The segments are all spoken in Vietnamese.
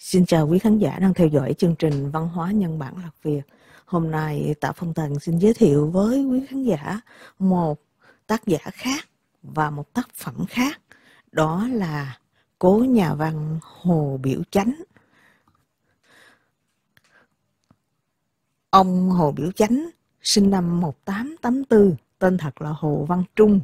Xin chào quý khán giả đang theo dõi chương trình Văn hóa Nhân bản Lạc Việt. Hôm nay Tạ Phong Tần xin giới thiệu với quý khán giả một tác giả khác và một tác phẩm khác. Đó là cố nhà văn Hồ Biểu Chánh. Ông Hồ Biểu Chánh sinh năm 1884, tên thật là Hồ Văn Trung,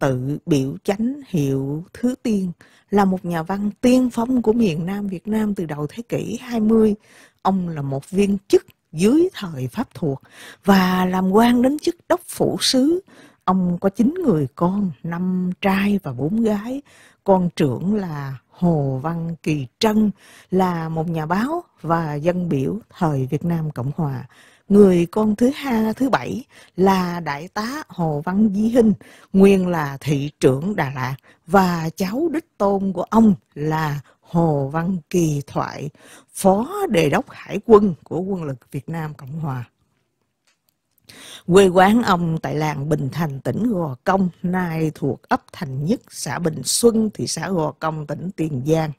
tự biểu chánh hiệu thứ tiên là một nhà văn tiên phong của miền Nam Việt Nam từ đầu thế kỷ 20. Ông là một viên chức dưới thời Pháp thuộc và làm quan đến chức đốc phủ sứ. Ông có 9 người con, 5 trai và 4 gái. Con trưởng là Hồ Văn Kỳ Trân là một nhà báo và dân biểu thời Việt Nam Cộng Hòa. Người con thứ hai thứ bảy là Đại tá Hồ Văn Di Hinh, nguyên là thị trưởng Đà Lạt và cháu đích tôn của ông là Hồ Văn Kỳ Thoại, phó đề đốc hải quân của quân lực Việt Nam Cộng Hòa. Quê quán ông tại làng Bình Thành, tỉnh Gò Công, nay thuộc ấp Thành Nhất, xã Bình Xuân, thị xã Gò Công, tỉnh Tiền Giang.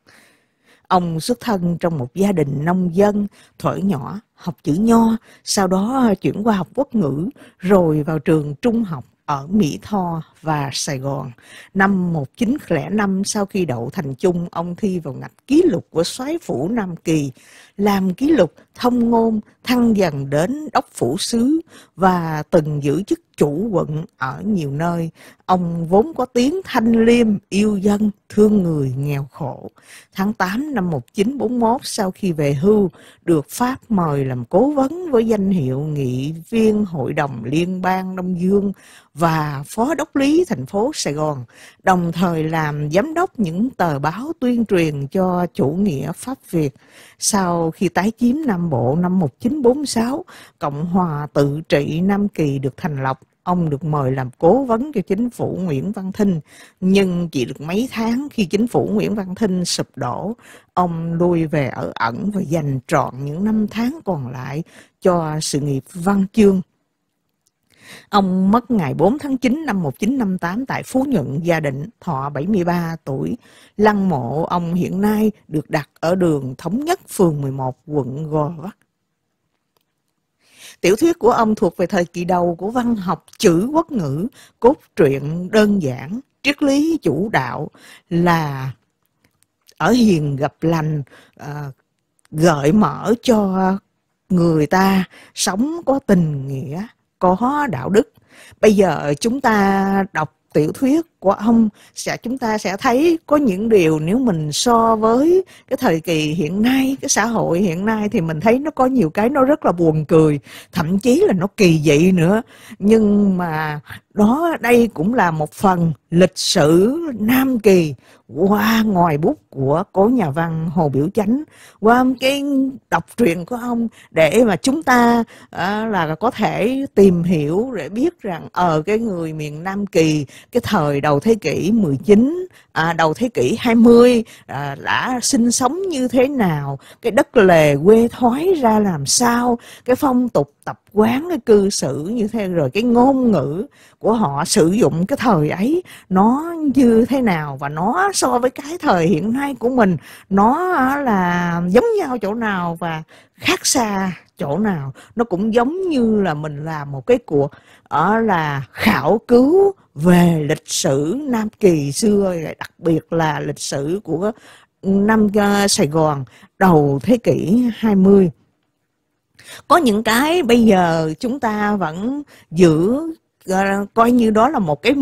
Ông xuất thân trong một gia đình nông dân, thuở nhỏ học chữ nho, sau đó chuyển qua học quốc ngữ, rồi vào trường trung học ở Mỹ Tho và Sài Gòn. Năm 1905 sau khi đậu thành chung, ông thi vào ngạch ký lục của soái phủ Nam Kỳ, làm ký lục thông ngôn, thăng dần đến đốc phủ sứ và từng giữ chức chủ quận ở nhiều nơi. Ông vốn có tiếng thanh liêm, yêu dân, thương người, nghèo khổ. Tháng 8 năm 1941, sau khi về hưu, được Pháp mời làm cố vấn với danh hiệu nghị viên Hội đồng Liên bang Đông Dương và phó đốc lý thành phố Sài Gòn, đồng thời làm giám đốc những tờ báo tuyên truyền cho chủ nghĩa Pháp Việt. Sau khi tái chiếm Nam Bộ năm 1946, Cộng hòa tự trị Nam Kỳ được thành lập Ông được mời làm cố vấn cho chính phủ Nguyễn Văn Thinh, nhưng chỉ được mấy tháng khi chính phủ Nguyễn Văn Thinh sụp đổ, ông lui về ở ẩn và dành trọn những năm tháng còn lại cho sự nghiệp văn chương. Ông mất ngày 4 tháng 9 năm 1958 tại Phú Nhuận, Gia Định, thọ 73 tuổi. Lăng mộ ông hiện nay được đặt ở đường Thống Nhất, phường 11, quận Gò Vấp. Tiểu thuyết của ông thuộc về thời kỳ đầu của văn học chữ quốc ngữ, cốt truyện đơn giản, triết lý chủ đạo là ở hiền gặp lành, à, gợi mở cho người ta sống có tình nghĩa, có đạo đức. Bây giờ chúng ta đọc tiểu thuyết của ông sẽ chúng ta sẽ thấy có những điều nếu mình so với cái thời kỳ hiện nay cái xã hội hiện nay thì mình thấy nó có nhiều cái nó rất là buồn cười thậm chí là nó kỳ dị nữa nhưng mà đó đây cũng là một phần lịch sử Nam Kỳ qua ngoài bút của cố nhà văn Hồ Biểu Chánh qua cái đọc truyện của ông để mà chúng ta à, là có thể tìm hiểu để biết rằng ở ờ, à, cái người miền Nam Kỳ cái thời đầu đầu thế kỷ 19, à, đầu thế kỷ 20 à, đã sinh sống như thế nào, cái đất lề quê thoái ra làm sao, cái phong tục tập quán cái cư xử như thế rồi cái ngôn ngữ của họ sử dụng cái thời ấy nó như thế nào và nó so với cái thời hiện nay của mình nó là giống nhau chỗ nào và khác xa chỗ nào nó cũng giống như là mình làm một cái cuộc ở ờ, là khảo cứu về lịch sử Nam Kỳ xưa đặc biệt là lịch sử của năm ờ, Sài Gòn đầu thế kỷ 20 có những cái bây giờ chúng ta vẫn giữ ờ, coi như đó là một cái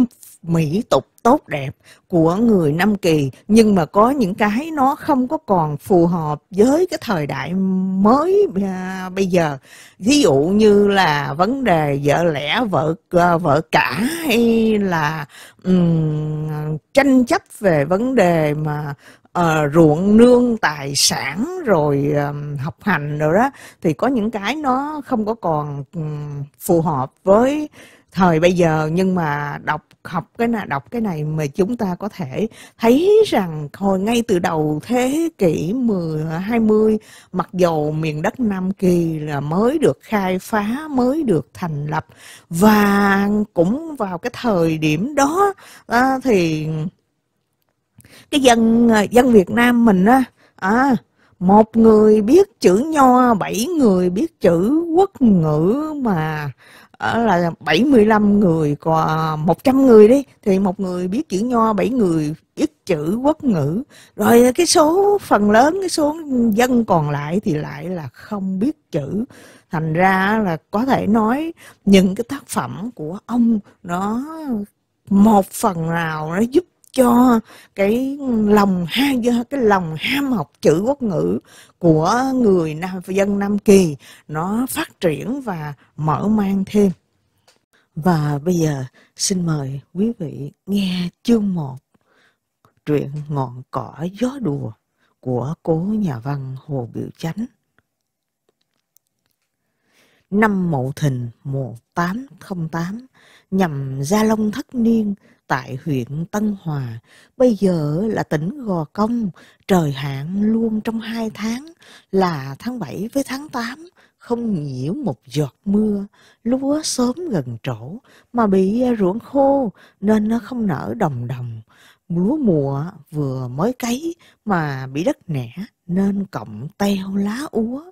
mỹ tục tốt đẹp của người Nam Kỳ nhưng mà có những cái nó không có còn phù hợp với cái thời đại mới à, bây giờ ví dụ như là vấn đề vợ lẽ vợ à, vợ cả hay là um, tranh chấp về vấn đề mà uh, ruộng nương tài sản rồi um, học hành rồi đó thì có những cái nó không có còn um, phù hợp với thời bây giờ nhưng mà đọc học cái này đọc cái này mà chúng ta có thể thấy rằng hồi ngay từ đầu thế kỷ 10 20 mặc dù miền đất Nam Kỳ là mới được khai phá mới được thành lập và cũng vào cái thời điểm đó à, thì cái dân dân Việt Nam mình á à, một người biết chữ nho bảy người biết chữ quốc ngữ mà Ờ, là 75 người có 100 người đi thì một người biết chữ nho bảy người biết chữ quốc ngữ rồi cái số phần lớn cái số dân còn lại thì lại là không biết chữ thành ra là có thể nói những cái tác phẩm của ông nó một phần nào nó giúp cho cái lòng ha cái lòng ham học chữ quốc ngữ của người nam dân Nam Kỳ nó phát triển và mở mang thêm. Và bây giờ xin mời quý vị nghe chương một truyện ngọn cỏ gió đùa của cố nhà văn Hồ Biểu Chánh. Năm Mậu Thìn mùa tám không tám nhằm Gia Long Thất Niên tại huyện Tân Hòa, bây giờ là tỉnh Gò Công, trời hạn luôn trong hai tháng, là tháng 7 với tháng 8, không nhiễu một giọt mưa, lúa sớm gần trổ mà bị à, ruộng khô nên nó không nở đồng đồng. Lúa mùa vừa mới cấy mà bị đất nẻ nên cọng teo lá úa.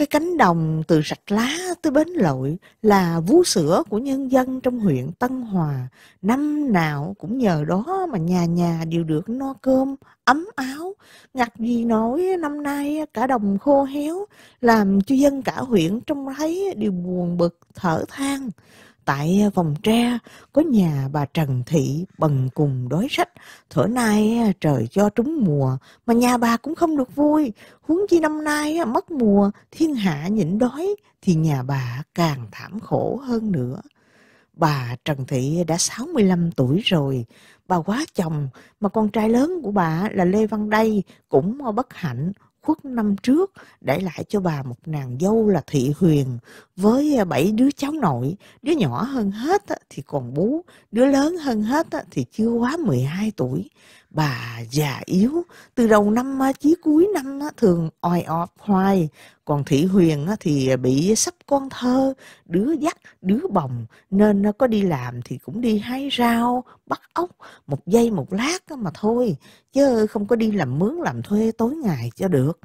Cái cánh đồng từ Rạch Lá tới Bến Lội là vú sữa của nhân dân trong huyện Tân Hòa. Năm nào cũng nhờ đó mà nhà nhà đều được no cơm, ấm áo. Ngặt gì nói năm nay cả đồng khô héo, làm cho dân cả huyện trông thấy đều buồn bực, thở than. Tại ờ, vòng tre có nhà bà Trần Thị bần cùng đói sách, thở nay ờ, trời cho trúng mùa, mà nhà bà cũng không được vui. Huống chi năm nay ờ, mất mùa, thiên hạ nhịn đói, thì nhà bà càng thảm khổ hơn nữa. Bà Trần Thị đã 65 tuổi rồi, bà quá chồng, mà con trai lớn của bà là Lê Văn Đây cũng bất hạnh khuất năm trước để lại cho bà một nàng dâu là thị huyền với à, bảy đứa cháu nội đứa nhỏ hơn hết thì còn bú đứa lớn hơn hết thì chưa quá 12 tuổi bà già yếu từ đầu năm chí cuối năm thường oi ọp hoài còn thị huyền thì bị sắp con thơ đứa dắt đứa bồng nên có đi làm thì cũng đi hái rau bắt ốc một giây một lát mà thôi chứ không có đi làm mướn làm thuê tối ngày cho được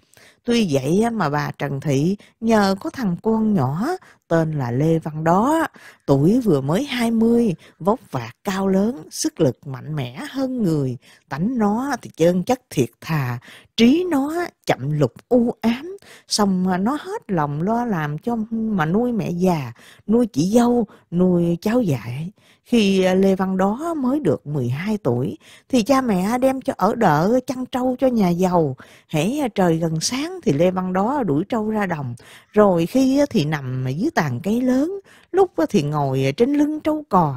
Tuy vậy mà bà Trần Thị nhờ có thằng con nhỏ tên là Lê Văn Đó, tuổi vừa mới 20, vóc vạc cao lớn, sức lực mạnh mẽ hơn người, tánh nó thì chân chất thiệt thà, trí nó chậm lục u ám xong mà nó hết lòng lo làm cho mà nuôi mẹ già nuôi chị dâu nuôi cháu dạy khi à, lê văn đó mới được 12 tuổi thì cha mẹ đem cho ở đỡ chăn trâu cho nhà giàu hễ à, trời gần sáng thì lê văn đó đuổi trâu ra đồng rồi khi thì nằm dưới tàn cây lớn lúc thì ngồi trên lưng trâu cò,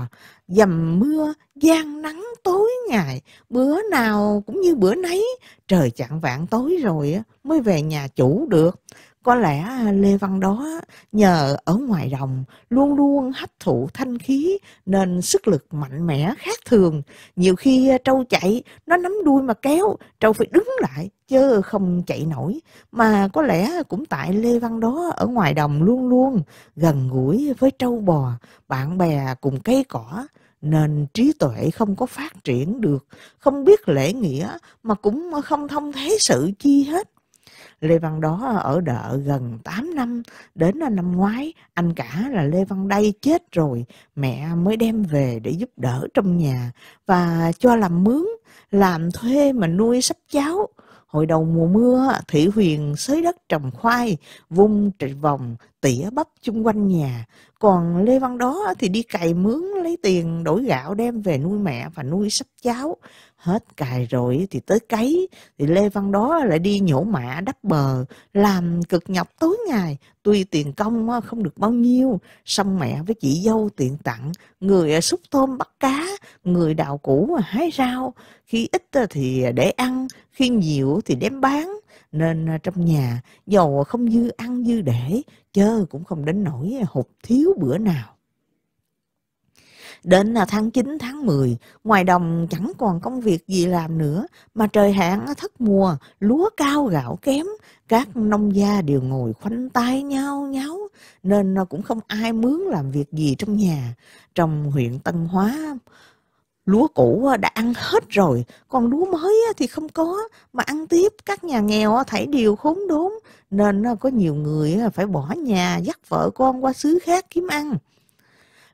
dầm mưa, gian nắng tối ngày, bữa nào cũng như bữa nấy, trời chạng vạn tối rồi mới về nhà chủ được. Có lẽ à, Lê Văn đó nhờ ở ngoài đồng luôn luôn hấp thụ thanh khí nên sức lực mạnh mẽ khác thường. Nhiều khi à, trâu chạy, nó nắm đuôi mà kéo, trâu phải đứng lại chứ không chạy nổi. Mà có lẽ cũng tại Lê Văn đó ở ngoài đồng luôn luôn gần gũi với trâu bò, bạn bè cùng cây cỏ nên trí tuệ không có phát triển được, không biết lễ nghĩa mà cũng không thông thế sự chi hết. Lê Văn đó ờ, ở đợ ờ, gần 8 năm, đến ờ, năm ngoái anh cả là Lê Văn đây chết rồi, mẹ mới đem về để giúp đỡ trong nhà và cho làm mướn, làm thuê mà nuôi sắp cháu hồi đầu mùa mưa Thủy Huyền xới đất trồng khoai, vung trịch vòng tỉa bắp chung quanh nhà còn lê văn đó thì đi cày mướn lấy tiền đổi gạo đem về nuôi mẹ và nuôi sắp cháu hết cày rồi thì tới cấy thì lê văn đó lại đi nhổ mạ đắp bờ làm cực nhọc tối ngày tuy tiền công không được bao nhiêu xong mẹ với chị dâu tiện tặng người à xúc tôm bắt cá người đào củ à hái rau khi ít thì để ăn khi nhiều thì đem bán nên à, trong nhà dầu không dư ăn dư để chớ cũng không đến nỗi hụt thiếu bữa nào Đến à, tháng 9, tháng 10, ngoài đồng chẳng còn công việc gì làm nữa, mà trời hạn thất mùa, lúa cao gạo kém, các nông gia đều ngồi khoanh tay nhau nháo, nên à, cũng không ai mướn làm việc gì trong nhà. Trong huyện Tân Hóa, lúa cũ đã ăn hết rồi còn lúa mới thì không có mà ăn tiếp các nhà nghèo thấy điều khốn đốn nên có nhiều người phải bỏ nhà dắt vợ con qua xứ khác kiếm ăn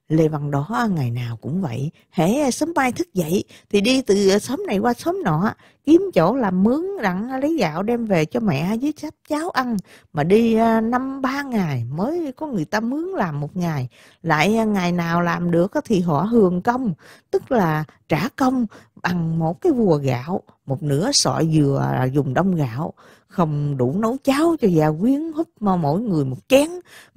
Lê Văn Đó ngày nào cũng vậy, hễ sớm mai thức dậy thì đi từ ờ, xóm này qua xóm nọ, kiếm chỗ làm mướn đặng lấy gạo đem về cho mẹ với sách cháu ăn mà đi à, năm ba ngày mới có người ta mướn làm một ngày lại à, ngày nào làm được thì họ hường công tức là trả công bằng một cái vùa gạo một nửa sọi dừa dùng đông gạo không đủ nấu cháo cho già quyến húp mà mỗi người một chén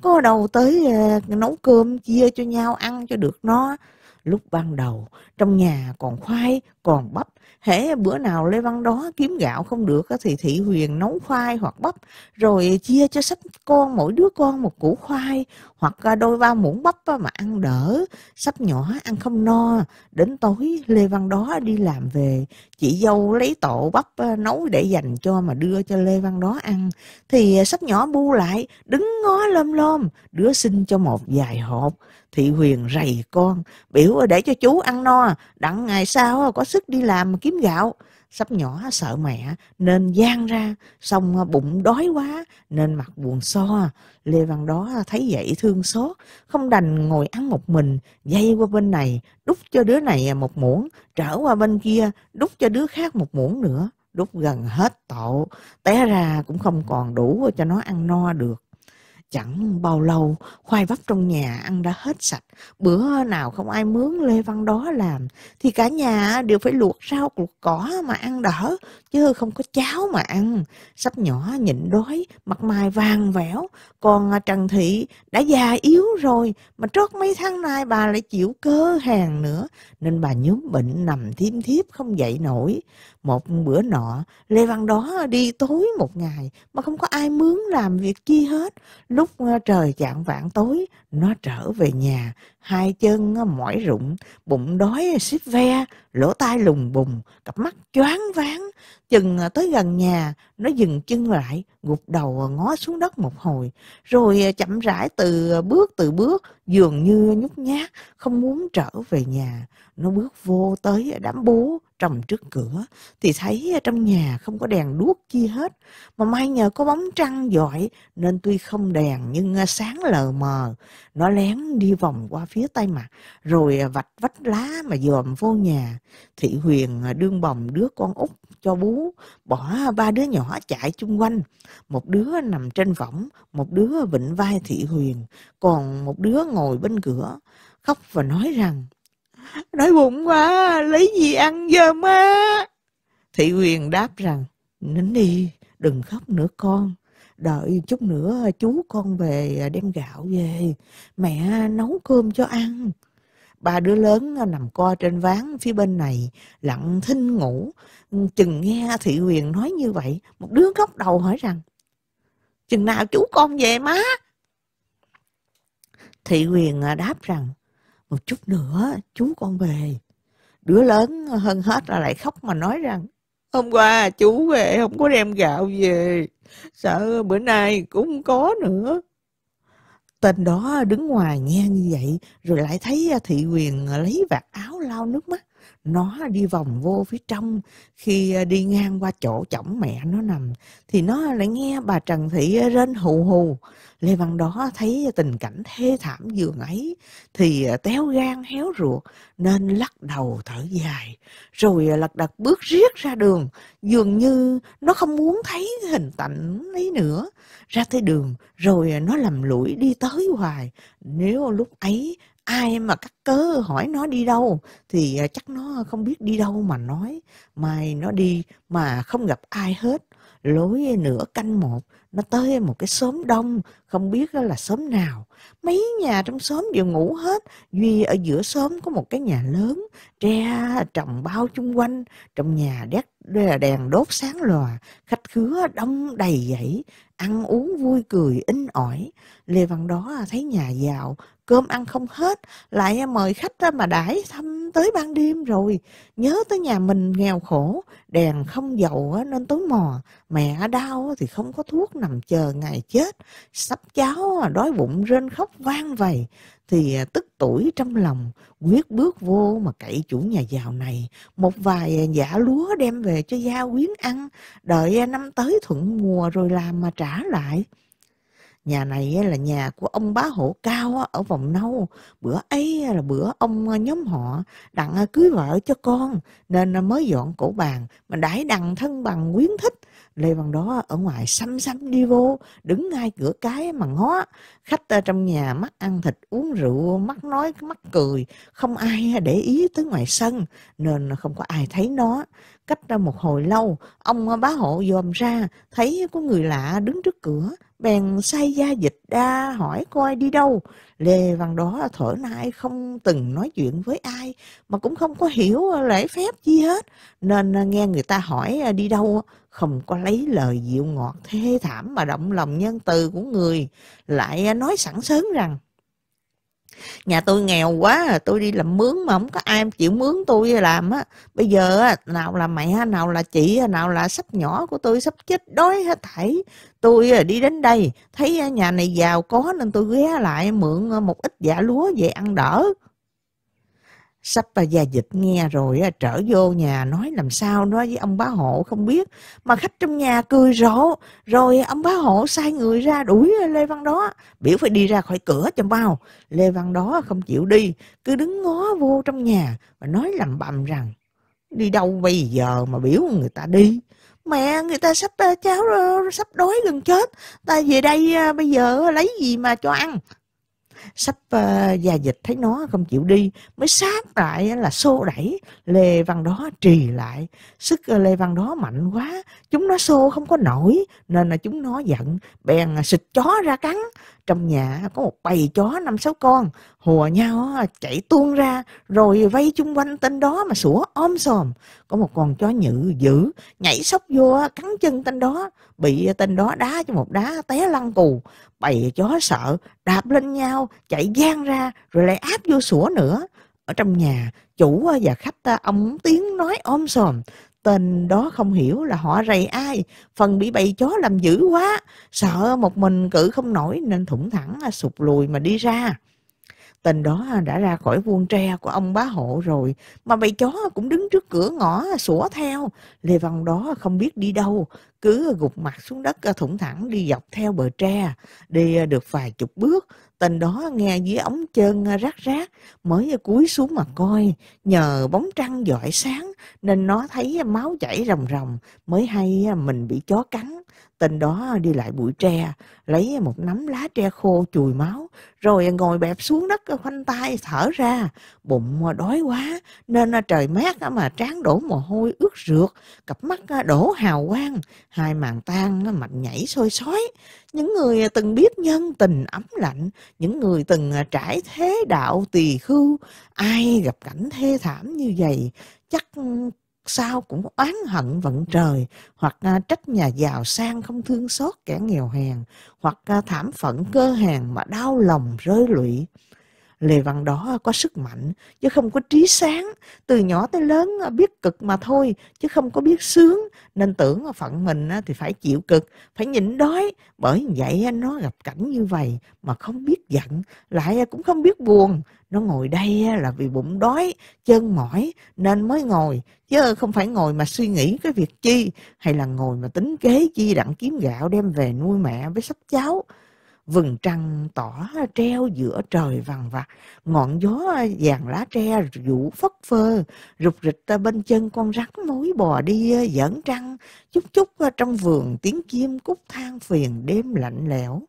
có đâu tới à, nấu cơm chia cho nhau ăn cho được nó lúc ban đầu trong nhà còn khoai còn bắp hễ bữa nào lê văn đó kiếm gạo không được thì thị huyền nấu khoai hoặc bắp rồi chia cho sách con mỗi đứa con một củ khoai hoặc đôi ba muỗng bắp mà ăn đỡ sắp nhỏ ăn không no đến tối lê văn đó đi làm về chị dâu lấy tổ bắp ờ, nấu để dành cho mà đưa cho lê văn đó ăn thì ờ, sắp nhỏ bu lại đứng ngó lom lom đứa xin cho một vài hộp thị huyền rầy con biểu để cho chú ăn no đặng ngày sau có sức đi làm kiếm gạo sắp nhỏ sợ mẹ nên gian ra xong à, bụng đói quá nên mặt buồn so lê văn đó thấy vậy thương xót không đành ngồi ăn một mình dây qua bên này đút cho đứa này à, một muỗng trở qua bên kia đút cho đứa khác một muỗng nữa đút gần hết tổ té ra cũng không còn đủ cho nó ăn no được Chẳng bao lâu, khoai bắp trong nhà ăn đã hết sạch. Bữa nào không ai mướn Lê Văn đó làm, thì cả nhà đều phải luộc rau, luộc cỏ mà ăn đỡ, chứ không có cháo mà ăn. Sắp nhỏ nhịn đói, mặt mày vàng vẻo. Còn Trần Thị đã già yếu rồi, mà trót mấy tháng nay bà lại chịu cơ hàng nữa, nên bà nhúm bệnh nằm thiêm thiếp không dậy nổi một bữa nọ lê văn đó đi tối một ngày mà không có ai mướn làm việc chi hết lúc ờ, trời chạng vạng tối nó trở về nhà hai chân ờ, mỏi rụng bụng đói ờ, xít ve lỗ tai lùng bùng cặp mắt choáng váng chừng tới gần nhà nó dừng chân lại gục đầu ngó xuống đất một hồi rồi chậm rãi từ bước từ bước dường như nhút nhát không muốn trở về nhà nó bước vô tới đám bố trồng trước cửa thì thấy trong nhà không có đèn đuốc chi hết mà may nhờ có bóng trăng giỏi nên tuy không đèn nhưng à, sáng lờ mờ nó lén đi vòng qua phía tay mặt rồi à, vạch vách lá mà dòm vô nhà thị huyền à, đương bồng đứa con út cho bú bỏ ba đứa nhỏ chạy chung quanh một đứa nằm trên võng một đứa vịnh vai thị huyền còn một đứa ngồi bên cửa khóc và nói rằng Đói bụng quá, lấy gì ăn giờ má Thị quyền đáp rằng, nín đi, đừng khóc nữa con. Đợi chút nữa chú con về đem gạo về, mẹ nấu cơm cho ăn. Ba đứa lớn nằm co trên ván phía bên này, lặng thinh ngủ. Chừng nghe thị quyền nói như vậy, một đứa góc đầu hỏi rằng, chừng nào chú con về má? Thị quyền đáp rằng, một chút nữa chú con về đứa lớn hơn hết là lại khóc mà nói rằng hôm qua chú về không có đem gạo về sợ bữa nay cũng có nữa tên đó đứng ngoài nghe như vậy rồi lại thấy thị quyền lấy vạt áo lau nước mắt nó đi vòng vô phía trong khi à, đi ngang qua chỗ chổng mẹ nó nằm thì nó lại nghe bà Trần Thị à, rên hù hù Lê Văn đó thấy tình cảnh thê thảm giường ấy thì à, téo gan héo ruột nên lắc đầu thở dài rồi lật đật bước riết ra đường dường như nó không muốn thấy hình cảnh ấy nữa ra tới đường rồi nó lầm lũi đi tới hoài nếu lúc ấy ai mà cắt cớ hỏi nó đi đâu thì à, chắc nó không biết đi đâu mà nói mai nó đi mà không gặp ai hết lối nửa canh một nó tới một cái xóm đông không biết là xóm nào mấy nhà trong xóm đều ngủ hết duy ở giữa xóm có một cái nhà lớn tre trồng bao chung quanh trong nhà đét đèn đốt sáng lòa khách khứa đông đầy dãy ăn uống vui cười in ỏi lê văn đó à, thấy nhà giàu cơm ăn không hết lại à, mời khách ra à, mà đãi thăm tới ban đêm rồi nhớ tới nhà mình nghèo khổ đèn không dầu nên tối mò mẹ đau thì không có thuốc nằm chờ ngày chết sắp cháu đói bụng rên khóc vang vầy thì tức tuổi trong lòng quyết bước vô mà cậy chủ nhà giàu này một vài giả lúa đem về cho gia quyến ăn đợi năm tới thuận mùa rồi làm mà trả trả lại. Nhà này là nhà của ông bá Hổ cao ở vòng nâu. Bữa ấy là bữa ông ờ, nhóm họ đặng ờ, cưới vợ cho con nên ờ, mới dọn cổ bàn mà đãi đặng thân bằng quyến thích lê văn đó ở ngoài xăm xăm đi vô đứng ngay cửa cái mà ngó khách ở trong nhà mắt ăn thịt uống rượu mắt nói mắt cười không ai để ý tới ngoài sân nên không có ai thấy nó cách ra một hồi lâu ông bá hộ dòm ra thấy có người lạ đứng trước cửa bèn say gia dịch đa hỏi coi đi đâu. Lê Văn đó thở nay không từng nói chuyện với ai, mà cũng không có hiểu lễ phép gì hết, nên à, nghe người ta hỏi à, đi đâu không có lấy lời dịu ngọt thê thảm mà động lòng nhân từ của người, lại à, nói sẵn sớm rằng nhà tôi nghèo quá à, tôi đi làm mướn mà không có ai chịu mướn tôi làm á bây giờ nào là mẹ nào là chị nào là sắp nhỏ của tôi sắp chết đói hết thảy tôi đi đến đây thấy nhà này giàu có nên tôi ghé lại mượn ờ, một ít dạ lúa về ăn đỡ sắp và già dịch nghe rồi trở vô nhà nói làm sao nói với ông bá hộ không biết mà khách trong nhà cười rộ rồi ông bá hộ sai người ra đuổi lê văn đó biểu phải đi ra khỏi cửa cho bao lê văn đó không chịu đi cứ đứng ngó vô trong nhà và nói làm bầm rằng đi đâu bây giờ mà biểu người ta đi mẹ người ta sắp ờ, cháu ờ, sắp đói gần chết ta về đây ờ, bây giờ lấy gì mà cho ăn sắp uh, ờ, già dịch thấy nó không chịu đi mới sát lại là xô đẩy lê văn đó trì lại sức ờ, lê văn đó mạnh quá chúng nó xô không có nổi nên là chúng nó giận bèn ờ, xịt chó ra cắn trong nhà có một bầy chó năm sáu con hùa nhau chạy tuôn ra rồi vây chung quanh tên đó mà sủa om sòm có một con chó nhự dữ nhảy sóc vô cắn chân tên đó bị tên đó đá cho một đá té lăn cù bầy chó sợ đạp lên nhau chạy gian ra rồi lại áp vô sủa nữa ở trong nhà chủ và khách ta à, ông tiếng nói om sòm tên đó không hiểu là họ rầy ai phần bị bầy chó làm dữ quá sợ một mình cự không nổi nên thủng thẳng à, sụp lùi mà đi ra tên đó à, đã ra khỏi vuông tre của ông bá hộ rồi mà bầy chó cũng đứng trước cửa ngõ à, sủa theo lê văn đó không biết đi đâu cứ gục mặt xuống đất thủng thẳng đi dọc theo bờ tre đi được vài chục bước tên đó nghe dưới ống chân rát rát mới cúi xuống mà coi nhờ bóng trăng giỏi sáng nên nó thấy máu chảy ròng ròng mới hay mình bị chó cắn tên đó đi lại bụi tre lấy một nắm lá tre khô chùi máu rồi ngồi bẹp xuống đất ờ, khoanh tay thở ra bụng ờ, đói quá nên ờ, trời mát mà trán đổ mồ hôi ướt rượt cặp mắt đổ hào quang hai màn tan mạch nhảy sôi sói những người từng biết nhân tình ấm lạnh những người từng trải thế đạo tỳ khưu ai gặp cảnh thê thảm như vậy chắc sao cũng oán hận vận trời hoặc à, trách nhà giàu sang không thương xót kẻ nghèo hèn hoặc à, thảm phận cơ hàng mà đau lòng rơi lụy Lề văn đó có sức mạnh, chứ không có trí sáng. Từ nhỏ tới lớn biết cực mà thôi, chứ không có biết sướng. Nên tưởng phận mình thì phải chịu cực, phải nhịn đói. Bởi vậy nó gặp cảnh như vậy mà không biết giận, lại cũng không biết buồn. Nó ngồi đây là vì bụng đói, chân mỏi nên mới ngồi, chứ không phải ngồi mà suy nghĩ cái việc chi, hay là ngồi mà tính kế chi đặng kiếm gạo đem về nuôi mẹ với sắp cháu vừng trăng tỏ treo giữa trời vằn vặt, ngọn gió à, vàng lá tre vũ phất phơ, rụt rịch bên chân con rắn mối bò đi dẫn à, trăng, chút chút à, trong vườn tiếng chim cúc than phiền đêm lạnh lẽo.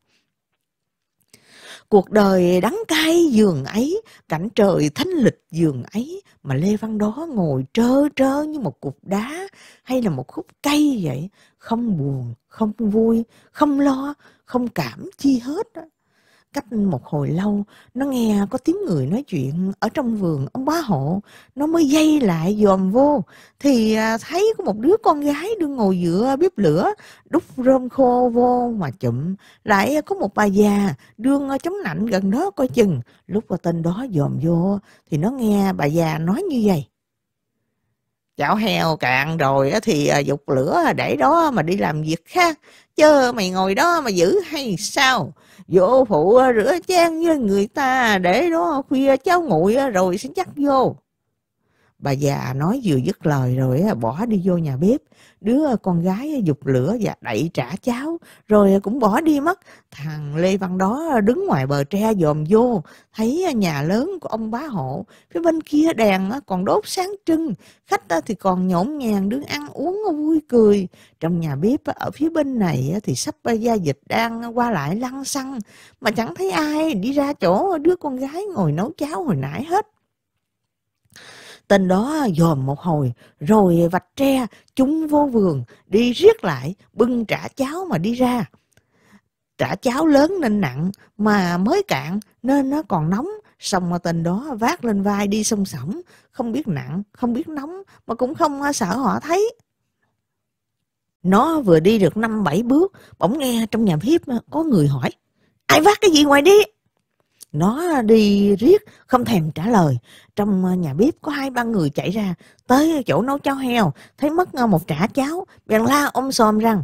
Cuộc đời đắng cay giường ấy, cảnh trời thánh lịch giường ấy, mà Lê Văn đó ngồi trơ trơ như một cục đá hay là một khúc cây vậy, không buồn, không vui, không lo, không cảm chi hết. Đó. Cách một hồi lâu, nó nghe có tiếng người nói chuyện ở trong vườn ông bá hộ. Nó mới dây lại dòm vô. Thì à, thấy có một đứa con gái đang ngồi giữa bếp lửa, đút rơm khô vô mà chụm. Lại có một bà già đương chống nạnh gần đó coi chừng. Lúc bà tên đó dòm vô, thì nó nghe bà già nói như vậy chảo heo cạn rồi thì à, dục lửa để đó mà đi làm việc khác chứ mày ngồi đó mà giữ hay sao vô phụ rửa chén với người ta để đó khuya cháu nguội rồi xin chắc vô bà già nói vừa dứt lời rồi bỏ đi vô nhà bếp đứa con gái dục lửa và đẩy trả cháo rồi cũng bỏ đi mất thằng lê văn đó đứng ngoài bờ tre dòm vô thấy nhà lớn của ông bá hộ phía bên kia đèn còn đốt sáng trưng khách thì còn nhổn nhàng đứng ăn uống vui cười trong nhà bếp ở phía bên này thì sắp ờ, gia dịch đang qua lại lăn xăng mà chẳng thấy ai đi ra chỗ đứa con gái ngồi nấu cháo hồi nãy hết Tên đó dòm một hồi, rồi vạch tre, chúng vô vườn, đi riết lại, bưng trả cháo mà đi ra. Trả cháo lớn nên nặng, mà mới cạn nên nó còn nóng, xong mà tên đó vác lên vai đi song sỏng, không biết nặng, không biết nóng, mà cũng không sợ họ thấy. Nó vừa đi được năm bảy bước, bỗng nghe trong nhà hiếp có người hỏi, ai vác cái gì ngoài đi? nó đi riết không thèm trả lời trong ờ, nhà bếp có hai ba người chạy ra tới chỗ nấu cháo heo thấy mất ờ, một trả cháo bèn la ông xòm rằng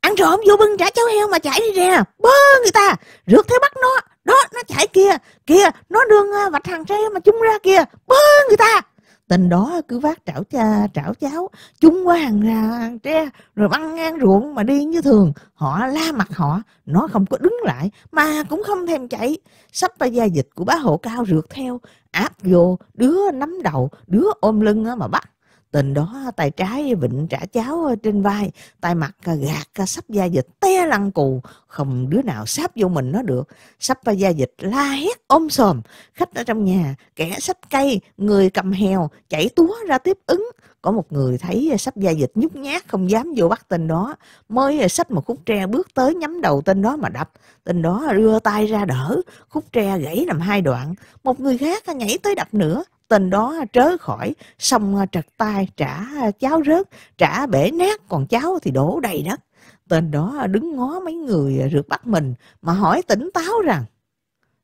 ăn trộm vô bưng trả cháo heo mà chạy đi nè bớ người ta rượt thấy bắt nó đó nó chạy kia kia nó đường ờ, vạch hàng tre mà chung ra kia bớ người ta tình đó cứ vác trảo cha trảo cháo Chúng qua hàng ra tre Rồi băng ngang ruộng mà đi như thường Họ la mặt họ Nó không có đứng lại Mà cũng không thèm chạy Sắp ra da dịch của bá hộ cao rượt theo Áp vô đứa nắm đầu Đứa ôm lưng mà bắt Tên đó tay trái vịnh trả cháo trên vai, tay mặt à, gạt à, sắp da dịch té lăn cù, không đứa nào sắp vô mình nó được. Sắp da dịch la hét ôm sòm, khách ở trong nhà, kẻ sách cây, người cầm heo chạy túa ra tiếp ứng. Có một người thấy à, sắp da dịch nhút nhát không dám vô bắt tên đó, mới sách một khúc tre bước tới nhắm đầu tên đó mà đập. Tên đó đưa tay ra đỡ, khúc tre gãy làm hai đoạn. Một người khác nhảy tới đập nữa, tên đó trớ khỏi xong à, trật tay trả à, cháo rớt trả bể nát còn cháo thì đổ đầy đất tên đó à, đứng ngó mấy người rượt bắt mình mà hỏi tỉnh táo rằng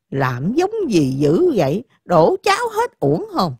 làm giống gì dữ vậy đổ cháo hết uổng không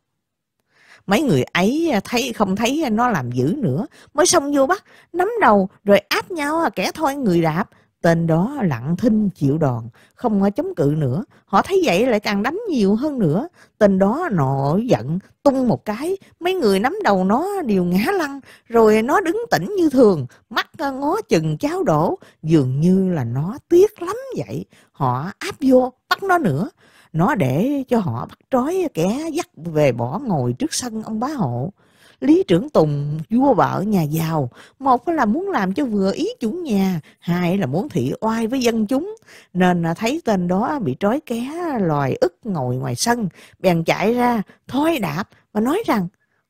mấy người ấy thấy không thấy nó làm dữ nữa mới xông vô bắt nắm đầu rồi áp nhau kẻ thôi người đạp Tên đó lặng thinh chịu đòn, không có chống cự nữa. Họ thấy vậy lại càng đánh nhiều hơn nữa. Tên đó nổi giận, tung một cái, mấy người nắm đầu nó đều ngã lăn, rồi nó đứng tỉnh như thường, mắt ờ, ngó chừng cháo đổ, dường như là nó tiếc lắm vậy. Họ áp vô, bắt nó nữa. Nó để cho họ bắt trói kẻ dắt về bỏ ngồi trước sân ông bá hộ. Lý Trưởng Tùng vua vợ nhà giàu, một là muốn làm cho vừa ý chủ nhà, hai là muốn thị oai với dân chúng, nên thấy tên đó bị trói ké loài ức ngồi ngoài sân, bèn chạy ra, thối đạp và nói rằng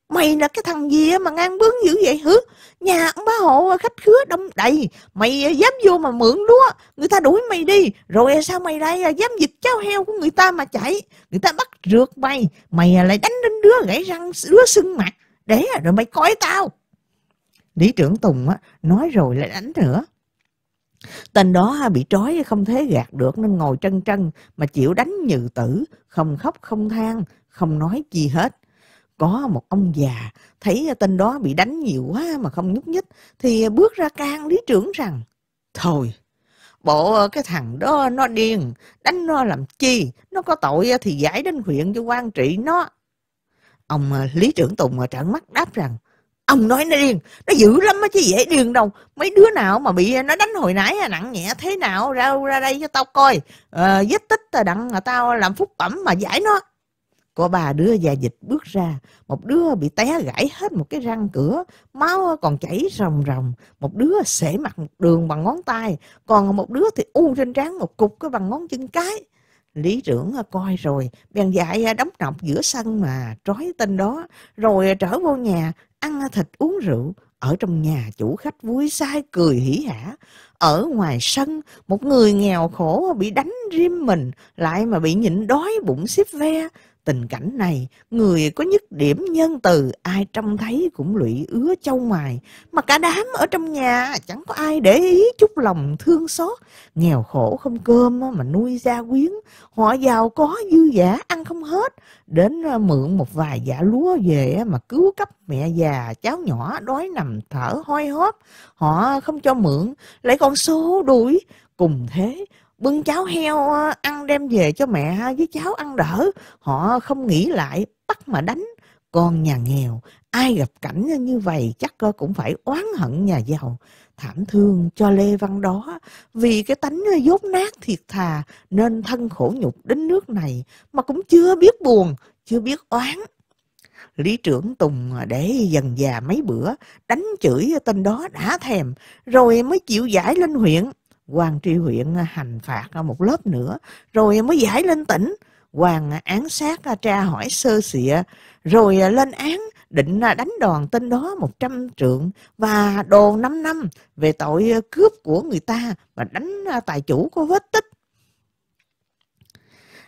Mày là cái thằng gì mà ngang bướng dữ vậy hứ? Nhà ông bá hộ khách khứa đông đầy, mày dám vô mà mượn lúa, người ta đuổi mày đi, rồi sao mày lại dám dịch cháo heo của người ta mà chạy? Người ta bắt rượt mày, mày lại đánh đến đứa gãy răng, đứa sưng mặt, để rồi mày coi tao. Lý trưởng Tùng á, nói rồi lại đánh nữa. Tên đó bị trói không thế gạt được nên ngồi trân trân mà chịu đánh như tử, không khóc không than, không nói chi hết. Có một ông già thấy tên đó bị đánh nhiều quá mà không nhúc nhích thì bước ra can lý trưởng rằng Thôi, bộ cái thằng đó nó điên, đánh nó làm chi, nó có tội thì giải đến huyện cho quan trị nó. Ông ờ, Lý Trưởng Tùng ờ, trợn mắt đáp rằng Ông nói nó điên, nó dữ lắm á chứ dễ điên đâu. Mấy đứa nào mà bị ờ, nó đánh hồi nãy nặng nhẹ thế nào ra ra đây cho tao coi. À, vết tích đặng tao làm phúc phẩm mà giải nó. Có ba đứa già dịch bước ra, một đứa bị té gãy hết một cái răng cửa, máu còn chảy ròng ròng, một đứa sể mặt một đường bằng ngón tay, còn một đứa thì u trên trán một cục cái bằng ngón chân cái. Lý trưởng à, coi rồi, bèn dạy à, đóng nọc giữa sân mà trói tên đó, rồi à, trở vô nhà, ăn thịt uống rượu. Ở trong nhà chủ khách vui sai cười hỉ hả. Ở ngoài sân, một người nghèo khổ bị đánh riêng mình, lại mà bị nhịn đói bụng xếp ve. Tình cảnh này, người có nhất điểm nhân từ, ai trông thấy cũng lụy ứa châu ngoài Mà cả đám ở trong nhà chẳng có ai để ý chút lòng thương xót. Nghèo khổ không cơm mà nuôi gia quyến, họ giàu có dư giả ăn không hết. Đến à, mượn một vài giả lúa về mà cứu cấp mẹ già, cháu nhỏ đói nằm thở hoi hóp. Họ không cho mượn, lại còn số đuổi. Cùng thế, bưng cháo heo ờ, ăn đem về cho mẹ với cháu ăn đỡ họ không nghĩ lại bắt mà đánh con nhà nghèo ai gặp cảnh như vậy chắc ờ, cũng phải oán hận nhà giàu thảm thương cho lê văn đó vì cái tánh ờ, dốt nát thiệt thà nên thân khổ nhục đến nước này mà cũng chưa biết buồn chưa biết oán Lý trưởng Tùng để dần già mấy bữa, đánh chửi tên đó đã thèm, rồi mới chịu giải lên huyện quan tri huyện à, hành phạt à, một lớp nữa rồi à, mới giải lên tỉnh hoàng án sát tra hỏi sơ xịa rồi lên án định đánh đòn tên đó 100 trượng và đồ 5 năm về tội cướp của người ta và đánh tài chủ có vết tích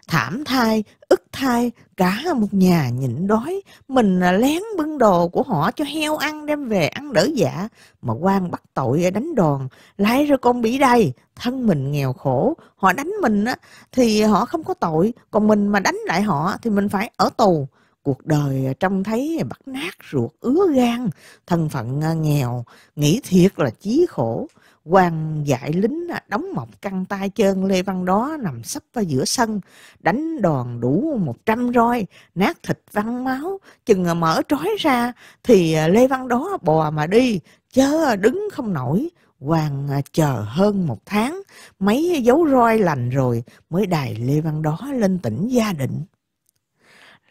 thảm thai, ức thai, cả một nhà nhịn đói. Mình à, lén bưng đồ của họ cho heo ăn đem về ăn đỡ dạ. Mà quan bắt tội đánh đòn, lái rồi con bị đây, thân mình nghèo khổ. Họ đánh mình á, thì họ không có tội, còn mình mà đánh lại họ thì mình phải ở tù cuộc đời à, trông thấy bắt nát ruột ứa gan thân phận à, nghèo nghĩ thiệt là chí khổ quan dại lính đóng mọc căng tay chân Lê Văn đó nằm sấp vào giữa sân, đánh đòn đủ một trăm roi, nát thịt văng máu, chừng à, mở trói ra thì à, Lê Văn đó bò mà đi, chớ đứng không nổi. Hoàng à, chờ hơn một tháng, mấy dấu roi lành rồi mới đài Lê Văn đó lên tỉnh gia định.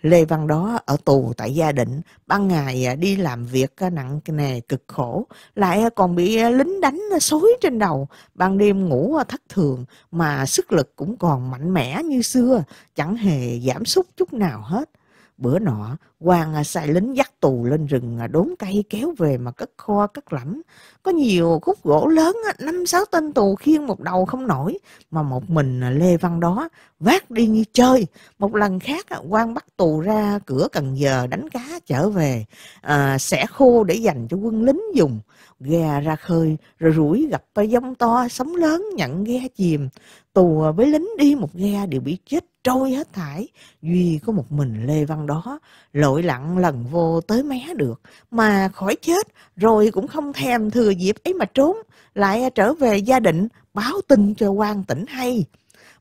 Lê Văn đó ở tù tại gia định, ban ngày à, đi làm việc à, nặng nề cực khổ, lại à, còn bị lính đánh xối trên đầu, ban đêm ngủ thất thường mà sức lực cũng còn mạnh mẽ như xưa, chẳng hề giảm sút chút nào hết bữa nọ quan sai à, lính dắt tù lên rừng à, đốn cây kéo về mà cất kho cất lẫm có nhiều khúc gỗ lớn à, năm sáu tên tù khiêng một đầu không nổi mà một mình lê văn đó vác đi như chơi một lần khác quan bắt tù ra cửa cần giờ đánh cá trở về à, sẽ khô để dành cho quân lính dùng ghe ra khơi, rồi rủi gặp ba dông to, sóng lớn nhận ghe chìm. Tù với lính đi một ghe đều bị chết trôi hết thải. Duy có một mình Lê Văn đó, lội lặng lần vô tới mé được, mà khỏi chết, rồi cũng không thèm thừa dịp ấy mà trốn, lại trở về gia định, báo tin cho quan tỉnh hay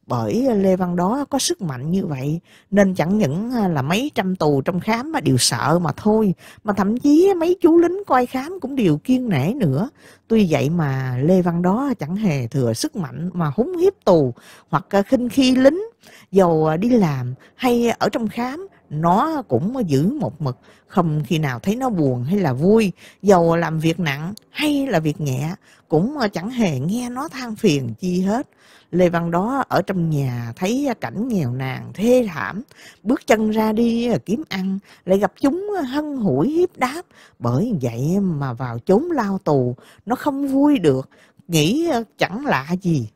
bởi à, Lê Văn Đó có sức mạnh như vậy nên chẳng những à, là mấy trăm tù trong khám mà đều sợ mà thôi mà thậm chí mấy chú lính coi khám cũng đều kiên nể nữa tuy vậy mà Lê Văn Đó chẳng hề thừa sức mạnh mà húng hiếp tù hoặc à, khinh khi lính dầu đi làm hay ở trong khám nó cũng giữ một mực không khi nào thấy nó buồn hay là vui dầu làm việc nặng hay là việc nhẹ cũng ờ, chẳng hề nghe nó than phiền chi hết lê văn đó ở trong nhà thấy ờ, cảnh nghèo nàn thê thảm bước chân ra đi ờ, kiếm ăn lại gặp chúng hân hủi hiếp đáp bởi vậy mà vào chốn lao tù nó không vui được nghĩ chẳng lạ gì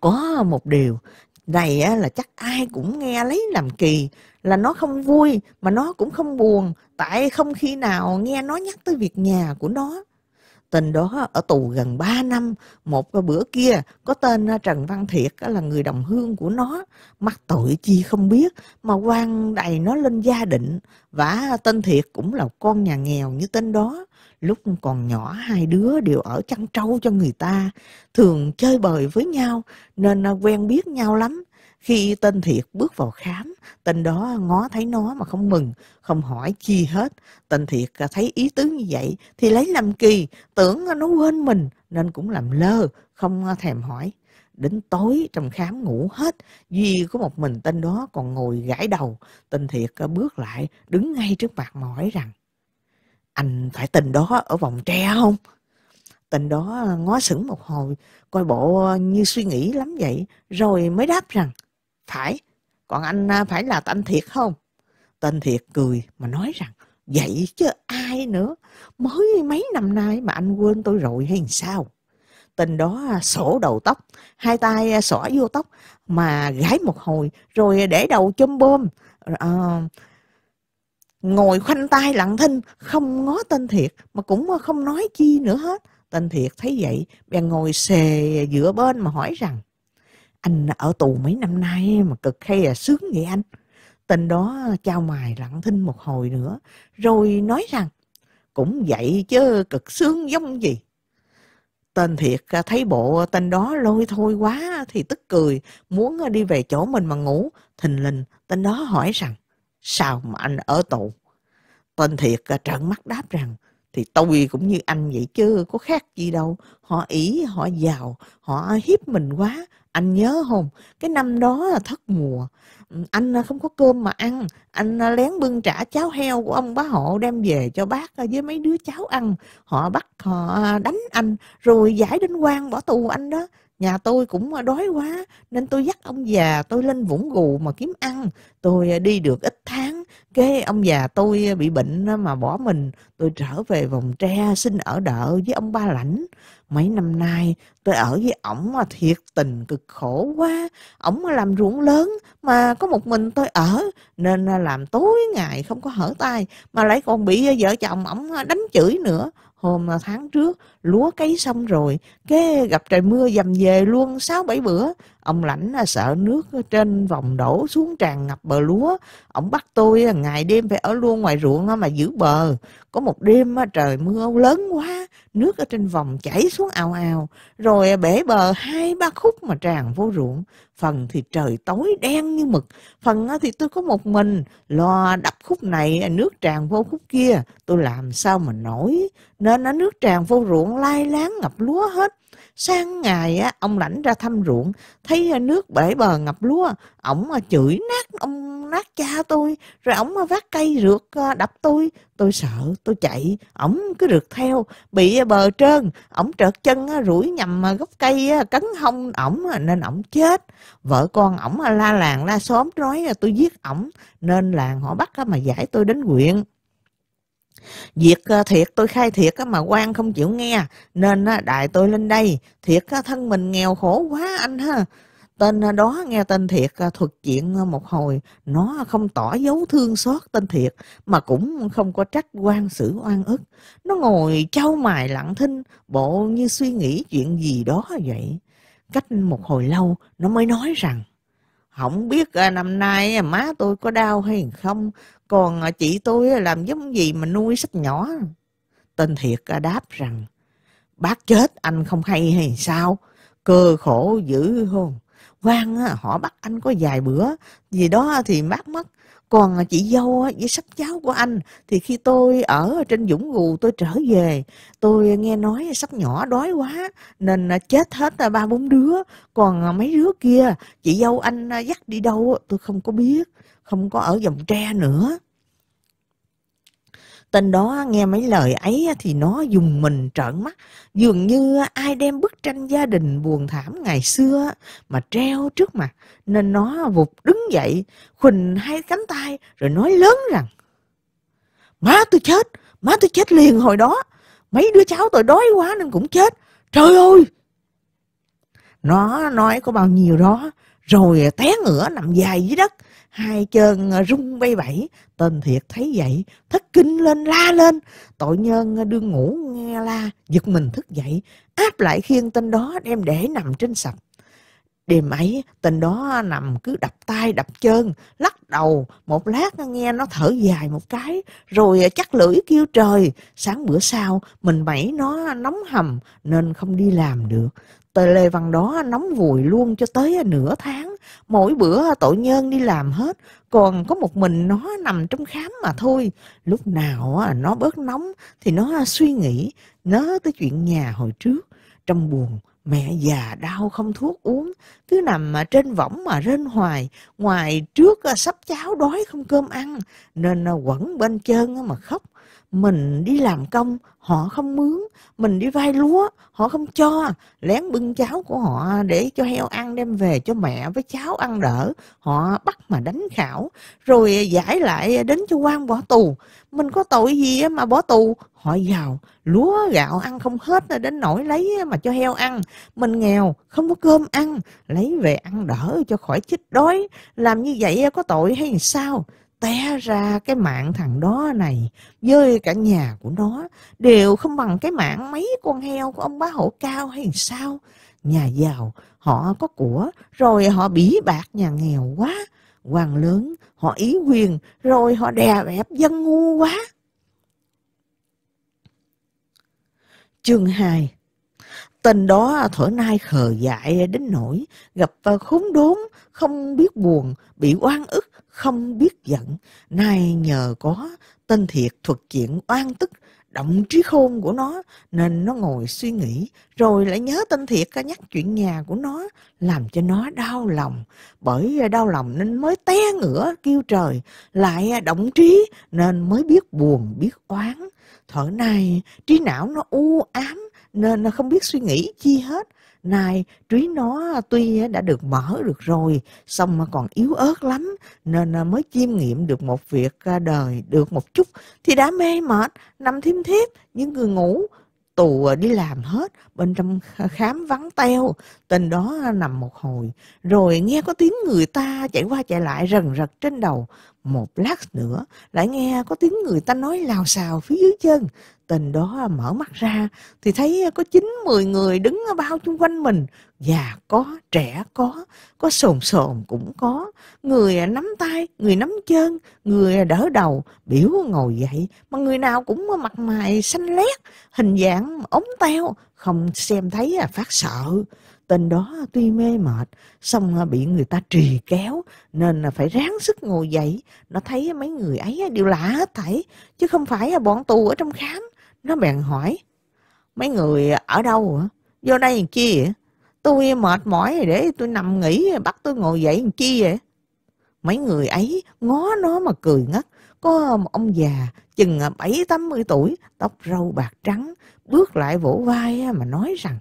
có một điều này là chắc ai cũng nghe lấy làm kỳ là nó không vui mà nó cũng không buồn tại không khi nào nghe nó nhắc tới việc nhà của nó tên đó ở tù gần 3 năm một bữa kia có tên à, Trần Văn Thiệt là người đồng hương của nó mắc tội chi không biết mà quan đầy nó lên gia định và à, tên Thiệt cũng là con nhà nghèo như tên đó lúc còn nhỏ hai đứa đều ở chăn trâu cho người ta thường chơi bời với nhau nên à, quen biết nhau lắm khi tên thiệt bước vào khám, tên đó ngó thấy nó mà không mừng, không hỏi chi hết. Tên thiệt à, thấy ý tứ như vậy thì lấy làm kỳ, tưởng nó quên mình nên cũng làm lơ, không à, thèm hỏi. Đến tối trong khám ngủ hết, Duy có một mình tên đó còn ngồi gãi đầu. Tên thiệt à, bước lại, đứng ngay trước mặt mà hỏi rằng, anh phải tên đó ở vòng tre không? Tên đó ngó sững một hồi, coi bộ như suy nghĩ lắm vậy, rồi mới đáp rằng, phải, còn anh à, phải là tên thiệt không? Tên thiệt cười mà nói rằng, vậy chứ ai nữa, mới mấy năm nay mà anh quên tôi rồi hay sao? Tên đó à, sổ đầu tóc, hai tay à, xỏ vô tóc mà gãi một hồi rồi để đầu chôm bơm. À, ờ, ngồi khoanh tay lặng thinh, không ngó tên thiệt mà cũng không nói chi nữa hết. Tên thiệt thấy vậy, bèn ngồi xề giữa bên mà hỏi rằng anh ở tù mấy năm nay mà cực hay là sướng vậy anh tên đó chào mài lặng thinh một hồi nữa rồi nói rằng cũng vậy chứ cực sướng giống gì tên thiệt thấy bộ tên đó lôi thôi quá thì tức cười muốn đi về chỗ mình mà ngủ thình lình tên đó hỏi rằng sao mà anh ở tù tên thiệt trợn mắt đáp rằng thì tôi cũng như anh vậy chứ có khác gì đâu họ ý họ giàu họ hiếp mình quá anh nhớ không cái năm đó là thất mùa ừ, anh à, không có cơm mà ăn anh à, lén bưng trả cháo heo của ông bá hộ đem về cho bác à, với mấy đứa cháu ăn họ bắt họ đánh anh rồi giải đến quan bỏ tù anh đó nhà tôi cũng đói quá nên tôi dắt ông già tôi lên vũng gù mà kiếm ăn tôi đi được ít tháng cái ông già tôi bị bệnh mà bỏ mình tôi trở về vòng tre xin ở đợ với ông ba lãnh mấy năm nay tôi ở với ổng mà thiệt tình cực khổ quá ổng làm ruộng lớn mà có một mình tôi ở nên làm tối ngày không có hở tay mà lại còn bị vợ chồng ổng đánh chửi nữa hôm à, tháng trước lúa cấy xong rồi cái gặp trời mưa dầm về luôn sáu bảy bữa ông lãnh à, sợ nước trên vòng đổ xuống tràn ngập bờ lúa ông bắt tôi à, ngày đêm phải ở luôn ngoài ruộng à, mà giữ bờ có một đêm trời mưa lớn quá nước ở trên vòng chảy xuống ào ào rồi bể bờ hai ba khúc mà tràn vô ruộng phần thì trời tối đen như mực phần thì tôi có một mình lo đập khúc này nước tràn vô khúc kia tôi làm sao mà nổi nên nó nước tràn vô ruộng ruộng lai láng ngập lúa hết sang ngày á ông lãnh ra thăm ruộng thấy à, nước bể bờ ngập lúa ổng à, chửi nát ông nát cha tôi rồi ổng à, vác cây rượt đập tôi tôi sợ tôi chạy ổng cứ rượt theo bị bờ trơn ổng trợt chân rủi nhầm gốc cây cấn hông ổng nên ổng chết vợ con ổng la làng la xóm nói tôi giết ổng nên làng họ bắt mà giải tôi đến quyện Việc ờ, thiệt tôi khai thiệt mà quan không chịu nghe Nên đại tôi lên đây Thiệt thân mình nghèo khổ quá anh ha Tên ờ, đó nghe tên thiệt ờ, thuật chuyện một hồi Nó không tỏ dấu thương xót tên thiệt Mà cũng không có trách quan xử oan ức Nó ngồi trao mài lặng thinh Bộ như suy nghĩ chuyện gì đó vậy Cách một hồi lâu nó mới nói rằng không biết à, năm nay má tôi có đau hay không còn à, chị tôi làm giống gì mà nuôi sách nhỏ tên thiệt à, đáp rằng bác chết anh không hay hay sao cơ khổ dữ không quan vâng họ bắt anh có vài bữa gì đó thì bác mất còn à, chị dâu với sắp cháu của anh thì khi tôi ở trên Dũng Gù tôi trở về tôi nghe nói sắp nhỏ đói quá nên à, chết hết à, ba bốn đứa còn mấy đứa kia chị dâu anh dắt đi đâu tôi không có biết không có ở dòng tre nữa Tên đó nghe mấy lời ấy thì nó dùng mình trợn mắt, dường như ai đem bức tranh gia đình buồn thảm ngày xưa mà treo trước mặt, nên nó vụt đứng dậy, khuỳnh hai cánh tay rồi nói lớn rằng Má tôi chết, má tôi chết liền hồi đó, mấy đứa cháu tôi đói quá nên cũng chết, trời ơi! Nó nói có bao nhiêu đó, rồi té ngửa nằm dài dưới đất, hai chân à, rung bay bẩy tên thiệt thấy vậy thất kinh lên la lên tội nhân à, đương ngủ nghe la giật mình thức dậy áp lại khiêng tên đó đem để nằm trên sập đêm ấy tên đó nằm cứ đập tay đập chân lắc đầu một lát nghe nó thở dài một cái rồi à, chắc lưỡi kêu trời sáng bữa sau mình bẫy nó nóng hầm nên không đi làm được tờ lề bằng đó nóng vùi luôn cho tới nửa tháng. Mỗi bữa tội nhân đi làm hết, còn có một mình nó nằm trong khám mà thôi. Lúc nào nó bớt nóng thì nó suy nghĩ, nhớ tới chuyện nhà hồi trước. Trong buồn, mẹ già đau không thuốc uống, cứ nằm mà trên võng mà rên hoài. Ngoài trước sắp cháo đói không cơm ăn, nên quẩn bên chân mà khóc mình đi làm công họ không mướn mình đi vay lúa họ không cho lén bưng cháo của họ để cho heo ăn đem về cho mẹ với cháu ăn đỡ họ bắt mà đánh khảo rồi giải lại đến cho quan bỏ tù mình có tội gì mà bỏ tù họ giàu lúa gạo ăn không hết đến nỗi lấy mà cho heo ăn mình nghèo không có cơm ăn lấy về ăn đỡ cho khỏi chết đói làm như vậy có tội hay sao té ra cái mạng thằng đó này với cả nhà của nó đều không bằng cái mạng mấy con heo của ông bá hổ cao hay sao nhà giàu họ có của rồi họ bỉ bạc nhà nghèo quá quan lớn họ ý quyền rồi họ đè bẹp dân ngu quá chương 2 Tên đó thổi nay khờ dại đến nỗi gặp khốn đốn, không biết buồn, bị oan ức, không biết giận, nay nhờ có tên thiệt thuật chuyện oan tức, động trí khôn của nó, nên nó ngồi suy nghĩ, rồi lại nhớ tên thiệt ca nhắc chuyện nhà của nó, làm cho nó đau lòng. Bởi đau lòng nên mới té ngửa kêu trời, lại động trí nên mới biết buồn, biết oán. Thở này, trí não nó u ám, nên nó không biết suy nghĩ chi hết Nay trí nó tuy đã được mở được rồi, xong mà còn yếu ớt lắm, nên mới chiêm nghiệm được một việc à, đời được một chút. Thì đã mê mệt, nằm thiêm thiếp, những người ngủ, tù à, đi làm hết, bên trong khám vắng teo. Tên đó nằm một hồi, rồi nghe có tiếng người ta chạy qua chạy lại rần rật trên đầu. Một lát nữa, lại nghe có tiếng người ta nói lào xào phía dưới chân. Tên đó mở mắt ra, thì thấy có chín mười người đứng bao chung quanh mình. Già có, trẻ có, có sồn sồn cũng có. Người nắm tay, người nắm chân, người đỡ đầu, biểu ngồi dậy. Mà người nào cũng mặt mày xanh lét, hình dạng ống teo, không xem thấy phát sợ. Tên đó tuy mê mệt, xong à, bị người ta trì kéo, nên là phải ráng sức ngồi dậy. Nó thấy mấy người ấy à, đều lạ hết thảy, chứ không phải là bọn tù ở trong khám. Nó bèn hỏi, mấy người ở đâu hả? Vô đây làm chi vậy? Tôi mệt mỏi để tôi nằm nghỉ, bắt tôi ngồi dậy làm chi vậy? Mấy người ấy ngó nó mà cười ngất. Có một ông già chừng à, bảy tám mươi tuổi, tóc râu bạc trắng, bước lại vỗ vai mà nói rằng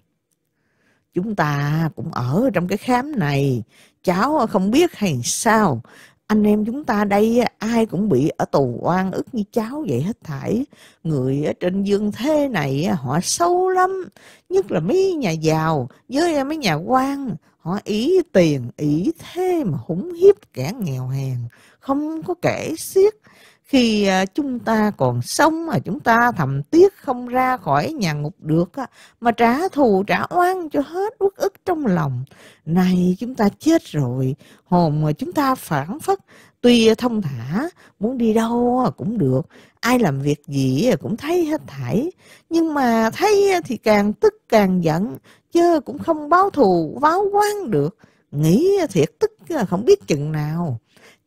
chúng ta cũng ở trong cái khám này cháu không biết hay sao anh em chúng ta đây ai cũng bị ở tù oan ức như cháu vậy hết thảy người ở trên dương thế này họ sâu lắm nhất là mấy nhà giàu với mấy nhà quan họ ý tiền ý thế mà húng hiếp kẻ nghèo hèn không có kể xiết khi à, chúng ta còn sống mà chúng ta thầm tiếc không ra khỏi nhà ngục được mà trả thù trả oan cho hết uất ức trong lòng này chúng ta chết rồi hồn mà chúng ta phản phất tuy thông thả muốn đi đâu cũng được ai làm việc gì cũng thấy hết thảy nhưng mà thấy thì càng tức càng giận chứ cũng không báo thù báo oan được nghĩ thiệt tức không biết chừng nào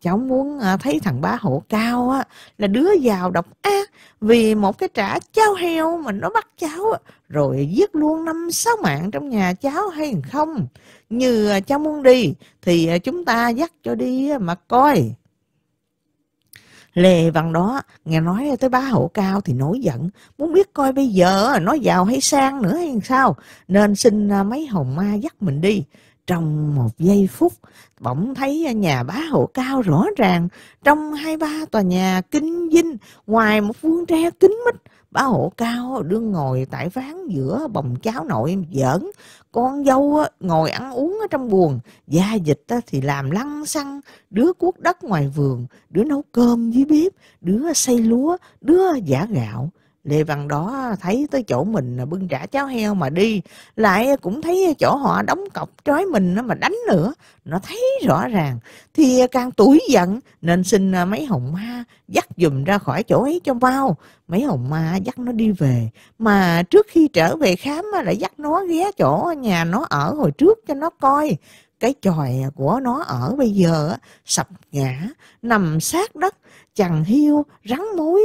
cháu muốn à, thấy thằng bá hộ cao á là đứa giàu độc ác vì một cái trả cháo heo mà nó bắt cháu rồi giết luôn năm sáu mạng trong nhà cháu hay không như à, cháu muốn đi thì à, chúng ta dắt cho đi mà coi lề Văn đó nghe nói tới bá hộ cao thì nổi giận, muốn biết coi bây giờ nó giàu hay sang nữa hay sao, nên xin mấy hồn ma dắt mình đi trong một giây phút bỗng thấy nhà bá hộ cao rõ ràng trong hai ba tòa nhà kinh dinh ngoài một vuông tre kính mít bá hộ cao đương ngồi tại ván giữa bồng cháu nội giỡn con dâu ngồi ăn uống ở trong buồng gia dịch thì làm lăn xăng đứa cuốc đất ngoài vườn đứa nấu cơm dưới bếp đứa xây lúa đứa giả gạo Lê Văn đó thấy tới chỗ mình bưng trả cháo heo mà đi, lại cũng thấy chỗ họ đóng cọc trói mình mà đánh nữa, nó thấy rõ ràng, thì càng tuổi giận nên xin mấy hồng ma dắt dùm ra khỏi chỗ ấy cho bao Mấy hồng ma dắt nó đi về, mà trước khi trở về khám lại dắt nó ghé chỗ nhà nó ở hồi trước cho nó coi. Cái tròi của nó ở bây giờ sập ngã, nằm sát đất, chằn hiu, rắn mối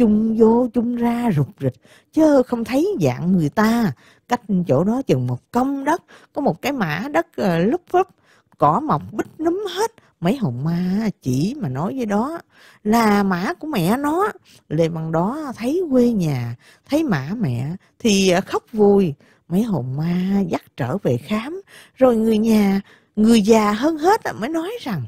chung vô chung ra rụt rịch chứ không thấy dạng người ta cách chỗ đó chừng một công đất có một cái mã đất uh, lúp lúp cỏ mọc bích núm hết mấy hồn ma chỉ mà nói với đó là mã của mẹ nó lê bằng đó thấy quê nhà thấy mã mẹ thì ờ, khóc vui mấy hồn ma dắt trở về khám rồi người nhà người già hơn hết mới nói rằng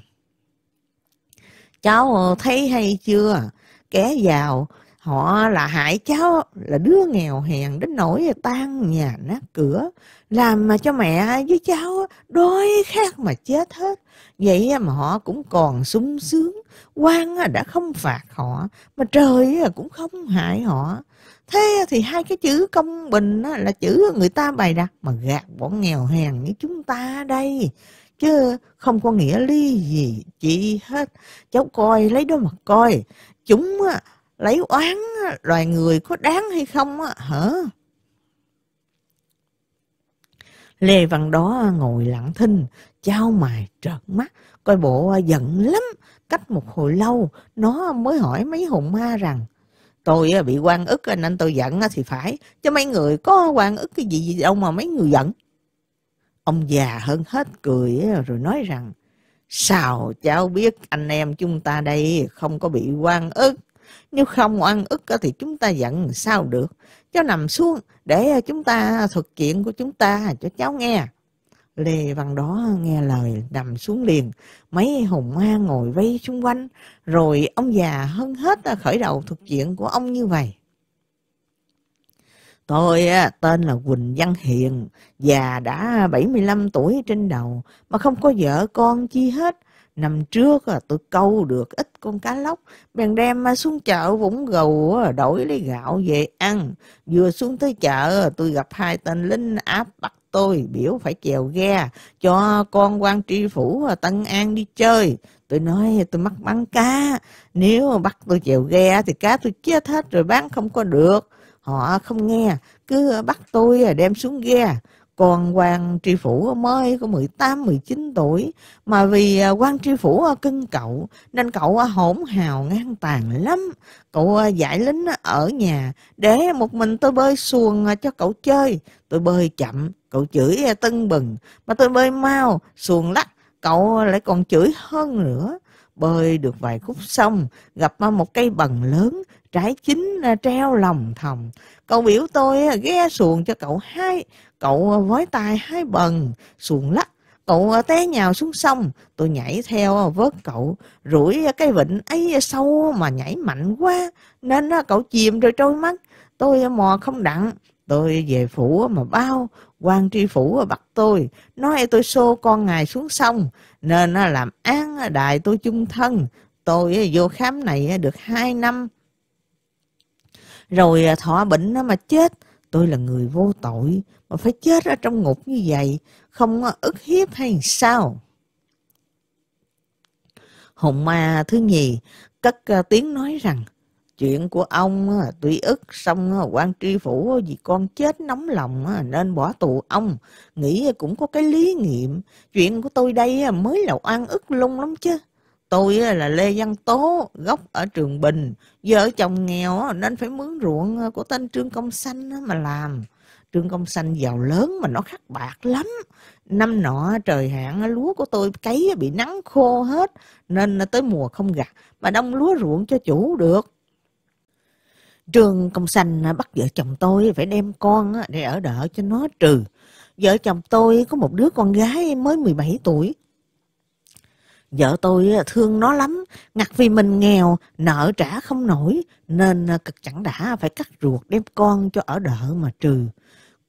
cháu ờ, thấy hay chưa kẻ giàu họ là hại cháu là đứa nghèo hèn đến nỗi tan nhà nát cửa làm mà cho mẹ với cháu đói khát mà chết hết vậy mà họ cũng còn sung sướng quan đã không phạt họ mà trời cũng không hại họ thế thì hai cái chữ công bình là chữ người ta bày đặt mà gạt bọn nghèo hèn như chúng ta đây chứ không có nghĩa lý gì chị hết cháu coi lấy đó mà coi chúng lấy oán loài người có đáng hay không á hả lê văn đó ngồi lặng thinh chao mài trợn mắt coi bộ giận lắm cách một hồi lâu nó mới hỏi mấy hồn ma rằng tôi bị quan ức nên tôi giận thì phải cho mấy người có quan ức cái gì đâu mà mấy người giận ông già hơn hết cười rồi nói rằng sao cháu biết anh em chúng ta đây không có bị quan ức nếu không ăn ức thì chúng ta giận sao được. Cháu nằm xuống để ờ, chúng ta thuật chuyện của chúng ta cho cháu nghe. Lê Văn Đó nghe lời nằm xuống liền, mấy hùng ma ngồi vây xung quanh, rồi ông già hơn hết ờ, khởi đầu thuật chuyện của ông như vậy. Tôi ờ, tên là Quỳnh Văn Hiền, già đã 75 tuổi trên đầu mà không có vợ con chi hết. Năm trước tôi câu được ít con cá lóc, bèn đem à, xuống chợ Vũng Gầu đổi lấy gạo về ăn. Vừa xuống tới chợ tôi gặp hai tên lính áp bắt tôi biểu phải chèo ghe cho con quan tri phủ à, Tân An đi chơi. Tôi nói tôi mắc bắn cá, nếu bắt tôi chèo ghe thì cá tôi chết hết rồi bán không có được. Họ không nghe, cứ bắt tôi à, đem xuống ghe còn hoàng tri phủ mới có 18 19 tuổi mà vì à, quan tri phủ à, cưng cậu nên cậu à, hỗn hào ngang tàn lắm cậu giải lính ở nhà để một mình tôi bơi xuồng cho cậu chơi tôi bơi chậm cậu chửi tưng bừng mà tôi bơi mau xuồng lắc cậu lại còn chửi hơn nữa Bơi được vài khúc sông, gặp một cây bần lớn, trái chín à, treo lòng thòng. Cậu biểu tôi à, ghé xuồng cho cậu hai, cậu à, vói tay hai bần, xuồng lắc. Cậu té nhào xuống sông, tôi nhảy theo vớt cậu, rủi cái vịnh ấy sâu mà nhảy mạnh quá, nên cậu chìm rồi trôi mất. Tôi mò không đặng, tôi về phủ mà bao, quan tri phủ bắt tôi nói tôi xô con ngài xuống sông nên làm án đại tôi chung thân tôi vô khám này được hai năm rồi à, thọ bệnh mà chết tôi là người vô tội mà phải chết ở trong ngục như vậy không ức hiếp hay sao hồn ma thứ nhì cất à, tiếng nói rằng chuyện của ông tuy ức xong quan tri phủ vì con chết nóng lòng nên bỏ tù ông nghĩ cũng có cái lý nghiệm chuyện của tôi đây mới là oan ức lung lắm chứ tôi là lê văn tố gốc ở trường bình vợ chồng nghèo nên phải mướn ruộng à, của tên trương công Xanh mà làm trương công Xanh giàu lớn mà nó khắc bạc lắm năm nọ trời hạn lúa của tôi cấy bị nắng khô hết nên tới mùa không gặt mà đông lúa ruộng cho chủ được Trương Công Sanh à, bắt vợ chồng tôi phải đem con để ở đỡ cho nó trừ. Vợ chồng tôi có một đứa con gái mới 17 tuổi. Vợ tôi à, thương nó lắm, ngặt vì mình nghèo, nợ trả không nổi, nên à, cực chẳng đã phải cắt ruột đem con cho ở đỡ mà trừ.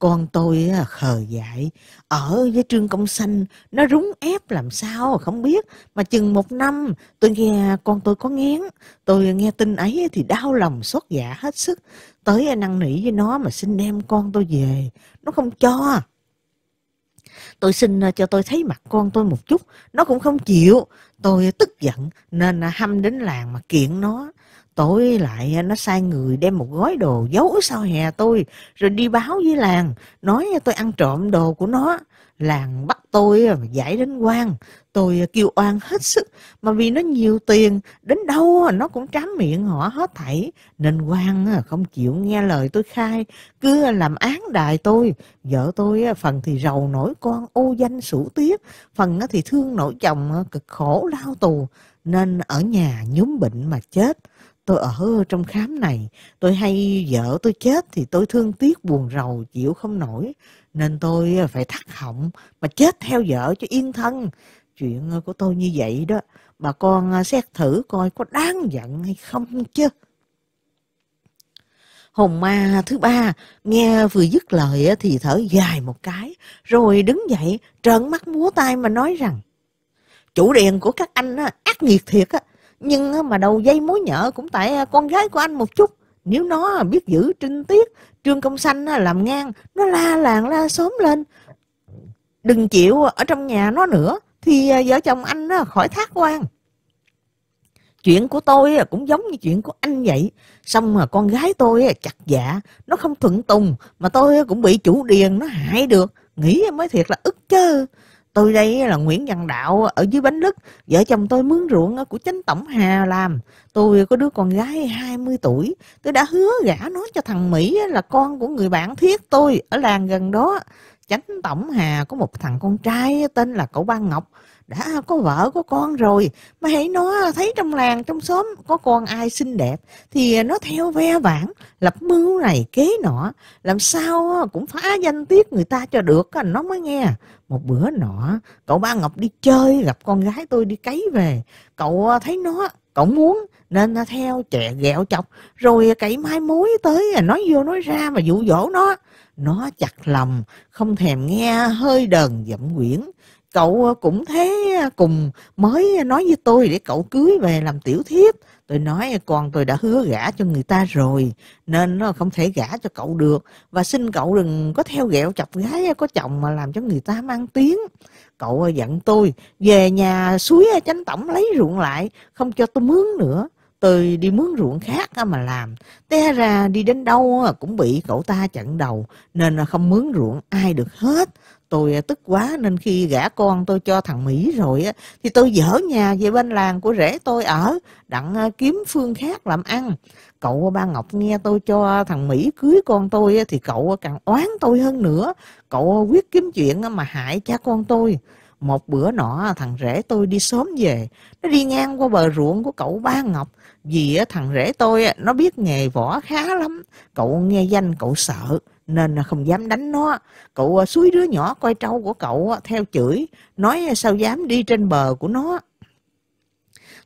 Con tôi khờ dại, ở với Trương Công Sanh, nó rúng ép làm sao không biết. Mà chừng một năm, tôi nghe con tôi có ngén, tôi nghe tin ấy thì đau lòng xót dạ hết sức. Tới năn nỉ với nó mà xin đem con tôi về, nó không cho. Tôi xin ờ, cho tôi thấy mặt con tôi một chút, nó cũng không chịu. Tôi tức giận nên ờ, hâm đến làng mà kiện nó tối lại à, nó sai người đem một gói đồ giấu sau hè tôi rồi đi báo với làng nói à, tôi ăn trộm đồ của nó làng bắt tôi à, giải đến quan tôi kêu oan hết sức mà vì nó nhiều tiền đến đâu nó cũng trám miệng họ hết thảy nên quan không chịu nghe lời tôi khai cứ làm án đài tôi vợ tôi phần thì rầu nổi con ô danh sủ tiết phần thì thương nỗi chồng cực khổ lao tù nên ở nhà nhúm bệnh mà chết tôi ở trong khám này tôi hay vợ tôi chết thì tôi thương tiếc buồn rầu chịu không nổi nên tôi à, phải thắt họng mà chết theo vợ cho yên thân chuyện của tôi như vậy đó bà con à, xét thử coi có đáng giận hay không chứ hồn ma thứ ba nghe vừa dứt lời thì thở dài một cái rồi đứng dậy trợn mắt múa tay mà nói rằng chủ điện của các anh á, ác nghiệt thiệt á nhưng mà đầu dây mối nhợ cũng tại à, con gái của anh một chút nếu nó à, biết giữ trinh tiết trương công sanh à, làm ngang nó la làng la sớm lên đừng chịu ở trong nhà nó nữa thì vợ chồng anh khỏi thác quan chuyện của tôi cũng giống như chuyện của anh vậy xong mà con gái tôi chặt dạ nó không thuận tùng mà tôi cũng bị chủ điền nó hại được nghĩ mới thiệt là ức chơ Tôi đây là Nguyễn Văn Đạo ở dưới Bánh Lức, vợ chồng tôi mướn ruộng của chánh tổng Hà làm. Tôi có đứa con gái 20 tuổi, tôi đã hứa gả nó cho thằng Mỹ là con của người bạn thiết tôi ở làng gần đó. Chánh tổng Hà có một thằng con trai tên là cậu Ba Ngọc, đã có vợ có con rồi mà hãy nó thấy trong làng trong xóm có con ai xinh đẹp thì nó theo ve vãn lập mưu này kế nọ làm sao cũng phá danh tiết người ta cho được nó mới nghe một bữa nọ cậu ba ngọc đi chơi gặp con gái tôi đi cấy về cậu à, thấy nó cậu muốn nên nó à, theo chè ghẹo chọc rồi à, cậy mai mối tới nói vô nói ra mà dụ dỗ nó nó chặt lòng không thèm nghe hơi đờn dậm quyển cậu ờ, cũng thế ờ, cùng mới ờ, nói với tôi để cậu cưới về làm tiểu thiếp tôi nói còn tôi đã hứa gả cho người ta rồi nên nó không thể gả cho cậu được và xin cậu đừng có theo ghẹo chọc gái có chồng mà làm cho người ta mang tiếng cậu giận tôi về nhà suối chánh tổng lấy ruộng lại không cho tôi mướn nữa tôi đi mướn ruộng khác mà làm té ra đi đến đâu cũng bị cậu ta chặn đầu nên không mướn ruộng ai được hết tôi à, tức quá nên khi gả con tôi cho thằng Mỹ rồi á thì tôi dở nhà về bên làng của rể tôi ở đặng à, kiếm phương khác làm ăn cậu à, ba Ngọc nghe tôi cho thằng Mỹ cưới con tôi thì cậu càng oán tôi hơn nữa cậu quyết kiếm chuyện mà hại cha con tôi một bữa nọ thằng rể tôi đi sớm về nó đi ngang qua bờ ruộng của cậu ba ngọc vì thằng rể tôi nó biết nghề võ khá lắm cậu nghe danh cậu sợ nên không dám đánh nó. Cậu à, suối đứa nhỏ coi trâu của cậu à, theo chửi, nói à, sao dám đi trên bờ của nó.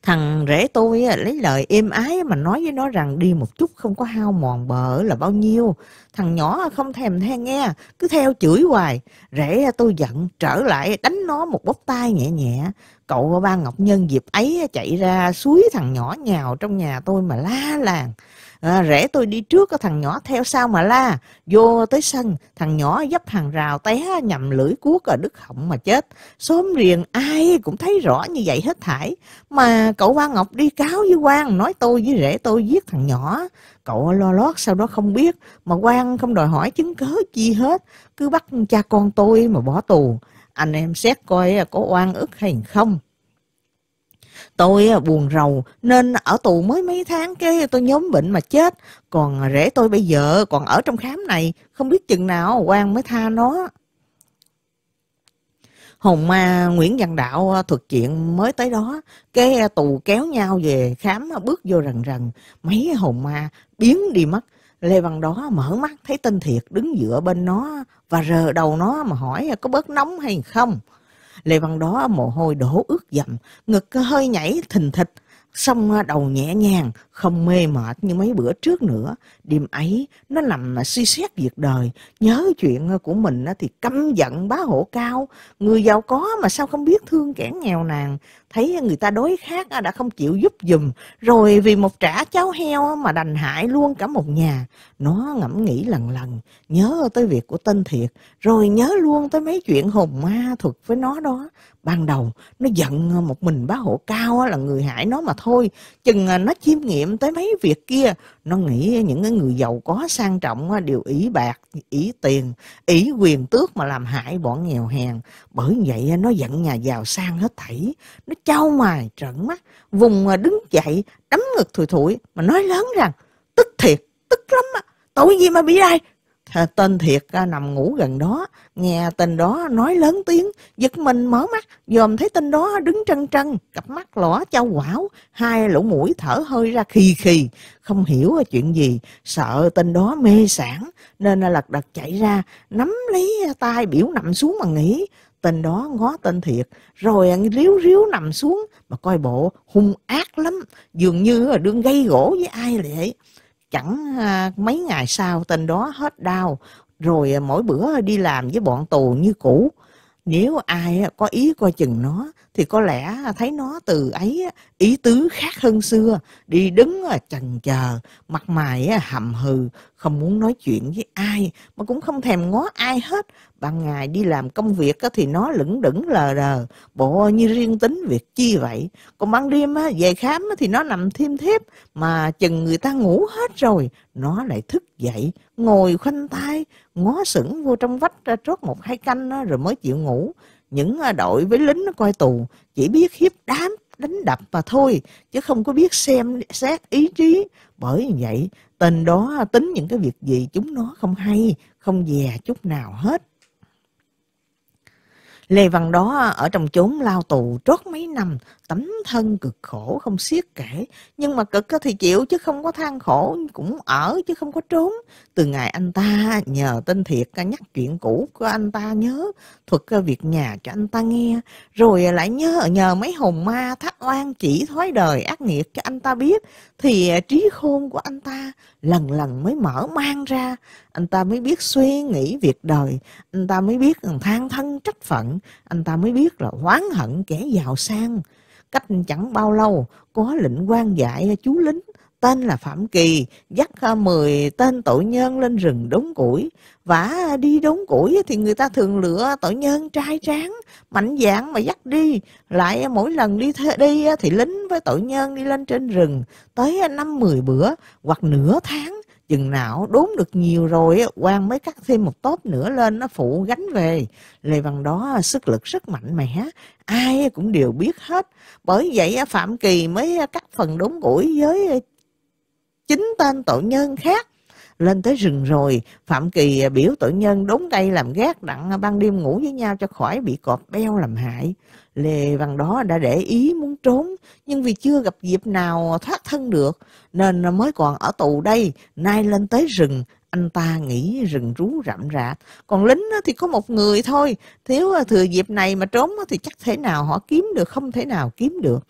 Thằng rể tôi lấy lời êm ái mà nói với nó rằng đi một chút không có hao mòn bờ là bao nhiêu. Thằng nhỏ không thèm theo nghe, cứ theo chửi hoài. Rể tôi giận, trở lại đánh nó một bóp tay nhẹ nhẹ. Cậu ba Ngọc Nhân dịp ấy chạy ra suối thằng nhỏ nhào trong nhà tôi mà la làng à, rẽ tôi đi trước có thằng nhỏ theo sau mà la vô tới sân thằng nhỏ dấp hàng rào té nhầm lưỡi cuốc ở đứt họng mà chết xóm riêng ai cũng thấy rõ như vậy hết thảy mà cậu quan ngọc đi cáo với quan nói tôi với rể tôi giết thằng nhỏ cậu lo lót sau đó không biết mà quan không đòi hỏi chứng cớ chi hết cứ bắt cha con tôi mà bỏ tù anh em xét coi có oan ức hay không Tôi buồn rầu nên ở tù mới mấy tháng cái tôi nhóm bệnh mà chết. Còn rể tôi bây giờ còn ở trong khám này, không biết chừng nào quan mới tha nó. Hồn ma Nguyễn Văn Đạo à, thuật chuyện mới tới đó, cái à, tù kéo nhau về khám à, bước vô rần rần, mấy hồn ma biến đi mất. Lê Văn đó mở mắt thấy tên thiệt đứng giữa bên nó và rờ đầu nó mà hỏi có bớt nóng hay không. Lê Văn đó mồ hôi đổ ướt dầm, ngực hơi nhảy thình thịch, xong đầu nhẹ nhàng, không mê mệt như mấy bữa trước nữa. Đêm ấy, nó nằm suy xét việc đời, nhớ chuyện của mình thì căm giận bá hộ cao. Người giàu có mà sao không biết thương kẻ nghèo nàng thấy người ta đối khác đã không chịu giúp dùm rồi vì một trả cháo heo mà đành hại luôn cả một nhà nó ngẫm nghĩ lần lần nhớ tới việc của tên thiệt rồi nhớ luôn tới mấy chuyện hồn ma thuật với nó đó ban đầu nó giận một mình bá hộ cao là người hại nó mà thôi chừng à, nó chiêm nghiệm tới mấy việc kia nó nghĩ những cái người giàu có sang trọng đều ý bạc ý tiền ý quyền tước mà làm hại bọn nghèo hèn bởi vậy nó giận nhà giàu sang hết thảy nó trao mài trận mắt vùng mà đứng dậy đấm ngực thùi thụi mà nói lớn rằng tức thiệt tức lắm á tội gì mà bị ai tên thiệt nằm ngủ gần đó nghe tên đó nói lớn tiếng giật mình mở mắt dòm thấy tên đó đứng trân trân cặp mắt lỏ chau quảo hai lỗ mũi thở hơi ra khì khì không hiểu chuyện gì sợ tên đó mê sản nên lật đật chạy ra nắm lấy tay biểu nằm xuống mà nghĩ tên đó ngó tên thiệt rồi ríu ríu nằm xuống mà coi bộ hung ác lắm dường như là đương gây gỗ với ai vậy chẳng à, mấy ngày sau tên đó hết đau rồi à, mỗi bữa đi làm với bọn tù như cũ nếu ai có ý coi chừng nó thì có lẽ thấy nó từ ấy ý tứ khác hơn xưa đi đứng chần chờ mặt mày hầm hừ không muốn nói chuyện với ai mà cũng không thèm ngó ai hết ban ngày đi làm công việc thì nó lững đững lờ đờ bộ như riêng tính việc chi vậy còn ban đêm về khám thì nó nằm thiêm thiếp mà chừng người ta ngủ hết rồi nó lại thức dậy ngồi khoanh tay ngó sững vô trong vách ra à, trót một hai canh rồi mới chịu ngủ những à, đội với lính coi tù chỉ biết hiếp đám đánh đập mà thôi chứ không có biết xem xét ý chí bởi vậy tên đó tính những cái việc gì chúng nó không hay không dè chút nào hết Lê Văn đó ở trong chốn lao tù trót mấy năm tấm thân cực khổ không xiết kể nhưng mà cực thì chịu chứ không có than khổ cũng ở chứ không có trốn từ ngày anh ta nhờ tên thiệt nhắc chuyện cũ của anh ta nhớ thuật việc nhà cho anh ta nghe rồi lại nhớ nhờ mấy hồn ma thác oan chỉ thoái đời ác nghiệt cho anh ta biết thì à, trí khôn của anh ta lần lần mới mở mang ra anh ta mới biết suy nghĩ việc đời anh ta mới biết than thân trách phận anh ta mới biết là hoán hận kẻ giàu sang Cách chẳng bao lâu, có lệnh quan dạy à, chú lính tên là Phạm Kỳ dắt à, mười tên tội nhân lên rừng đốn củi và à, đi đốn củi thì người ta thường lựa tội nhân trai tráng mạnh dạn mà dắt đi lại mỗi lần đi th- đi thì lính với tội nhân đi lên trên rừng tới năm mười bữa hoặc nửa tháng chừng não đốn được nhiều rồi quan mới cắt thêm một tốp nữa lên nó phụ gánh về lề bằng đó à, sức lực rất mạnh mẽ ai cũng đều biết hết bởi vậy phạm kỳ mới à, cắt phần đốn củi với à, chính tên tội nhân khác lên tới rừng rồi phạm kỳ biểu tội nhân đốn cây làm gác đặng ban đêm ngủ với nhau cho khỏi bị cọp beo làm hại Lê Văn đó đã để ý muốn trốn, nhưng vì chưa gặp dịp nào thoát thân được, nên mới còn ở tù đây, nay lên tới rừng, anh ta nghĩ rừng rú rậm rạp. Còn lính thì có một người thôi, thiếu thừa dịp này mà trốn thì chắc thế nào họ kiếm được, không thể nào kiếm được.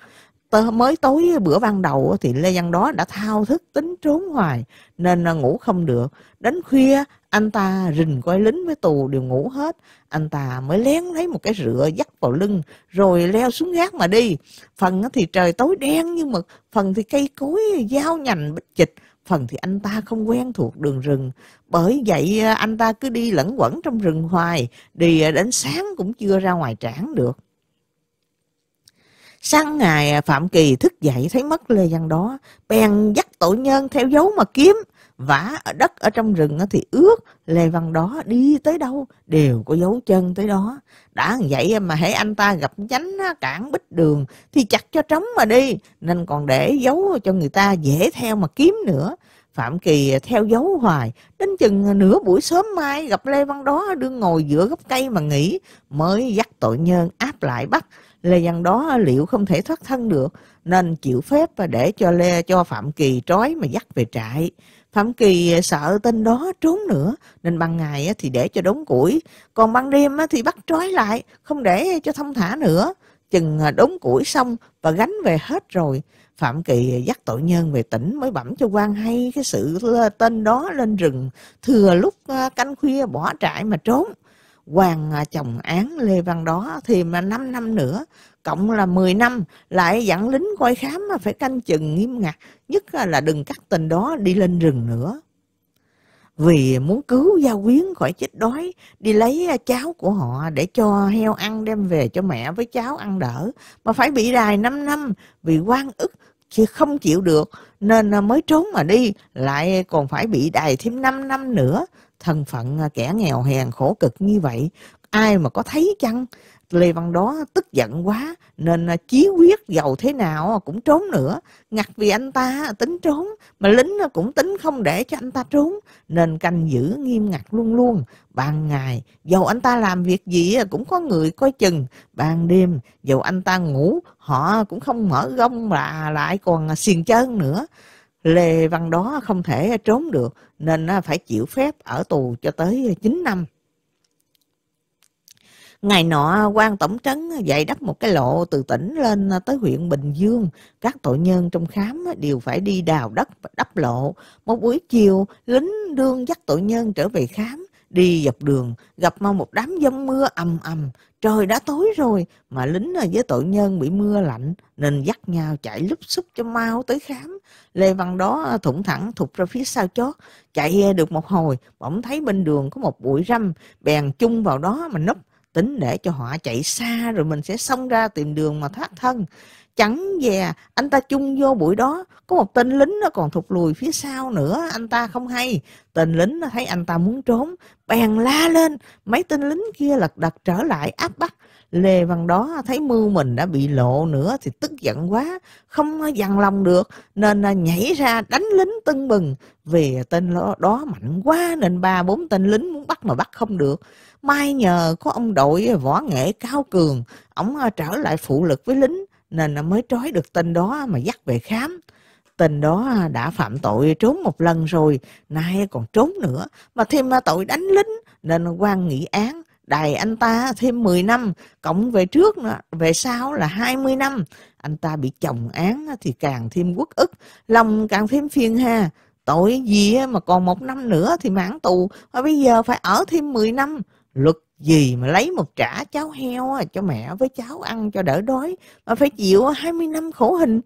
Mới tối bữa ban đầu thì Lê Văn đó đã thao thức tính trốn hoài, nên ngủ không được. Đến khuya anh ta rình coi lính với tù đều ngủ hết. Anh ta mới lén lấy một cái rựa dắt vào lưng, rồi leo xuống gác mà đi. Phần thì trời tối đen nhưng mà phần thì cây cối, dao nhành, bích chịch. Phần thì anh ta không quen thuộc đường rừng. Bởi vậy à, anh ta cứ đi lẩn quẩn trong rừng hoài, đi à, đến sáng cũng chưa ra ngoài trảng được. Sáng ngày à, Phạm Kỳ thức dậy thấy mất Lê Văn đó, bèn dắt tội nhân theo dấu mà kiếm vả ở đất ở trong rừng thì ướt lê văn đó đi tới đâu đều có dấu chân tới đó đã vậy mà hãy anh ta gặp nhánh cản bích đường thì chặt cho trống mà đi nên còn để dấu cho người ta dễ theo mà kiếm nữa Phạm Kỳ theo dấu hoài, đến chừng nửa buổi sớm mai gặp Lê Văn Đó đương ngồi giữa gốc cây mà nghỉ mới dắt tội nhân áp lại bắt. Lê Văn Đó liệu không thể thoát thân được, nên chịu phép và để cho Lê cho Phạm Kỳ trói mà dắt về trại thậm kỳ à, sợ tên đó trốn nữa nên ban ngày thì để cho đống củi còn ban đêm thì bắt trói lại không để cho thông thả nữa chừng à, đống củi xong và gánh về hết rồi phạm kỳ à, dắt tội nhân về tỉnh mới bẩm cho quan hay cái sự tên đó lên rừng thừa lúc canh khuya bỏ trại mà trốn hoàng à, chồng án Lê Văn đó thì mà 5 năm nữa cộng là 10 năm lại dặn lính coi khám mà phải canh chừng nghiêm ngặt nhất à, là đừng cắt tình đó đi lên rừng nữa vì muốn cứu gia quyến khỏi chết đói đi lấy à, cháu của họ để cho heo ăn đem về cho mẹ với cháu ăn đỡ mà phải bị đài 5 năm vì quan ức chứ không chịu được nên mới trốn mà đi lại còn phải bị đài thêm 5 năm nữa thân phận à, kẻ nghèo hèn khổ cực như vậy ai mà có thấy chăng Lê Văn đó tức giận quá nên à, chí quyết giàu thế nào cũng trốn nữa. Ngặt vì anh ta tính trốn mà lính cũng tính không để cho anh ta trốn nên canh giữ nghiêm ngặt luôn luôn. Ban ngày dầu anh ta làm việc gì cũng có người coi chừng. Ban đêm dầu anh ta ngủ họ cũng không mở gông là lại còn à, xiền chân nữa. Lê Văn đó không thể trốn được nên à, phải chịu phép ở tù cho tới 9 năm. Ngày nọ, à, quan tổng trấn à, dạy đắp một cái lộ từ tỉnh lên tới huyện Bình Dương. Các tội nhân trong khám đều phải đi đào đất và đắp lộ. Một buổi chiều, lính đương dắt tội nhân trở về khám. Đi dọc đường, gặp mau một đám giông mưa ầm ầm, trời đã tối rồi, mà lính với tội nhân bị mưa lạnh, nên dắt nhau chạy lúp xúp cho mau tới khám. Lê Văn đó à, thủng thẳng thụt ra phía sau chót, chạy à, được một hồi, bỗng thấy bên đường có một bụi râm, bèn chung vào đó mà núp, tính để cho họ chạy xa rồi mình sẽ xông ra tìm đường mà thoát thân chẳng về anh ta chung vô buổi đó có một tên lính nó còn thụt lùi phía sau nữa anh ta không hay tên lính nó thấy anh ta muốn trốn bèn la lên mấy tên lính kia lật đật trở lại áp bắt lê văn đó thấy mưu mình đã bị lộ nữa thì tức giận quá không dằn lòng được nên nhảy ra đánh lính tưng bừng vì tên đó mạnh quá nên ba bốn tên lính muốn bắt mà bắt không được may nhờ có ông đội võ nghệ cao cường ổng trở lại phụ lực với lính nên nó mới trói được tên đó mà dắt về khám tên đó đã phạm tội trốn một lần rồi nay còn trốn nữa mà thêm tội đánh lính nên quan nghị án đài anh ta thêm 10 năm cộng về trước về sau là 20 năm anh ta bị chồng án thì càng thêm quốc ức lòng càng thêm phiền ha. tội gì mà còn một năm nữa thì mãn tù mà bây giờ phải ở thêm 10 năm luật gì mà lấy một trả cháo heo cho mẹ với cháu ăn cho đỡ đói mà phải chịu 20 năm khổ hình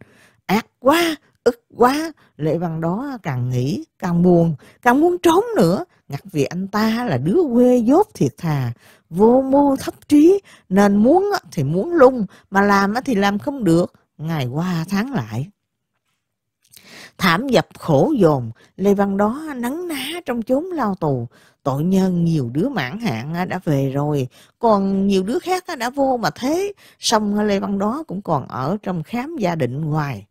ác quá ức quá lệ văn đó càng nghĩ càng buồn càng muốn trốn nữa ngặt vì anh ta là đứa quê dốt thiệt thà vô mưu thấp trí nên muốn thì muốn lung mà làm thì làm không được ngày qua tháng lại Thảm dập khổ dồn, Lê Văn đó nắng ná trong chốn lao tù. Tội nhân nhiều đứa mãn hạn đã về rồi, còn nhiều đứa khác đã vô mà thế. Xong Lê Văn đó cũng còn ở trong khám gia định ngoài.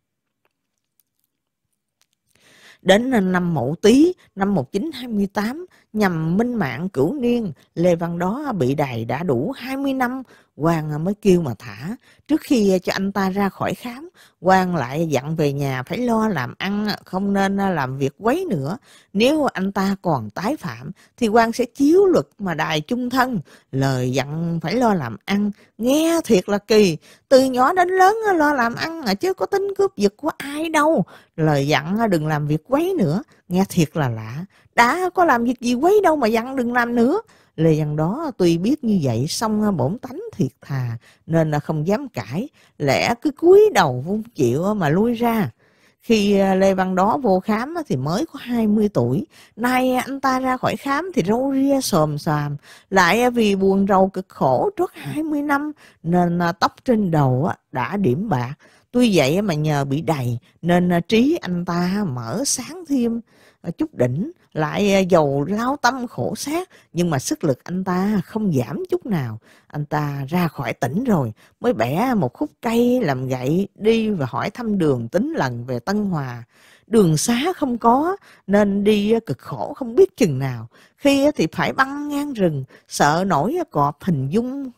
Đến năm Mậu Tý, năm 1928, nhằm minh mạng cửu niên, Lê Văn đó bị đày đã đủ 20 năm, Quang à, mới kêu mà thả. Trước khi à, cho anh ta ra khỏi khám, Quang lại dặn về nhà phải lo làm ăn, à, không nên làm việc quấy nữa. Nếu anh ta còn tái phạm, thì Quang sẽ chiếu luật mà đài chung thân. Lời dặn phải lo làm ăn, nghe thiệt là kỳ. Từ nhỏ đến lớn lo làm ăn chứ có tính cướp giật của ai đâu. Lời dặn đừng làm việc quấy nữa, nghe thiệt là lạ. Đã có làm việc gì quấy đâu mà dặn đừng làm nữa. Lê Văn đó tuy biết như vậy xong à, bổn tánh thiệt thà nên à, không dám cãi, lẽ cứ cúi đầu vung chịu à, mà lui ra. Khi Lê Văn đó vô khám thì mới có 20 tuổi, nay anh ta ra khỏi khám thì râu ria xòm xòm, lại vì buồn rầu cực khổ trước 20 năm nên tóc trên đầu đã điểm bạc. Tuy vậy mà nhờ bị đầy nên trí anh ta mở sáng thêm chút đỉnh lại à, dầu lao tâm khổ xác nhưng mà sức lực anh ta không giảm chút nào anh ta ra khỏi tỉnh rồi mới bẻ một khúc cây làm gậy đi và hỏi thăm đường tính lần về tân hòa đường xá không có nên đi à, cực khổ không biết chừng nào khi à, thì phải băng ngang rừng sợ nổi cọp hình dung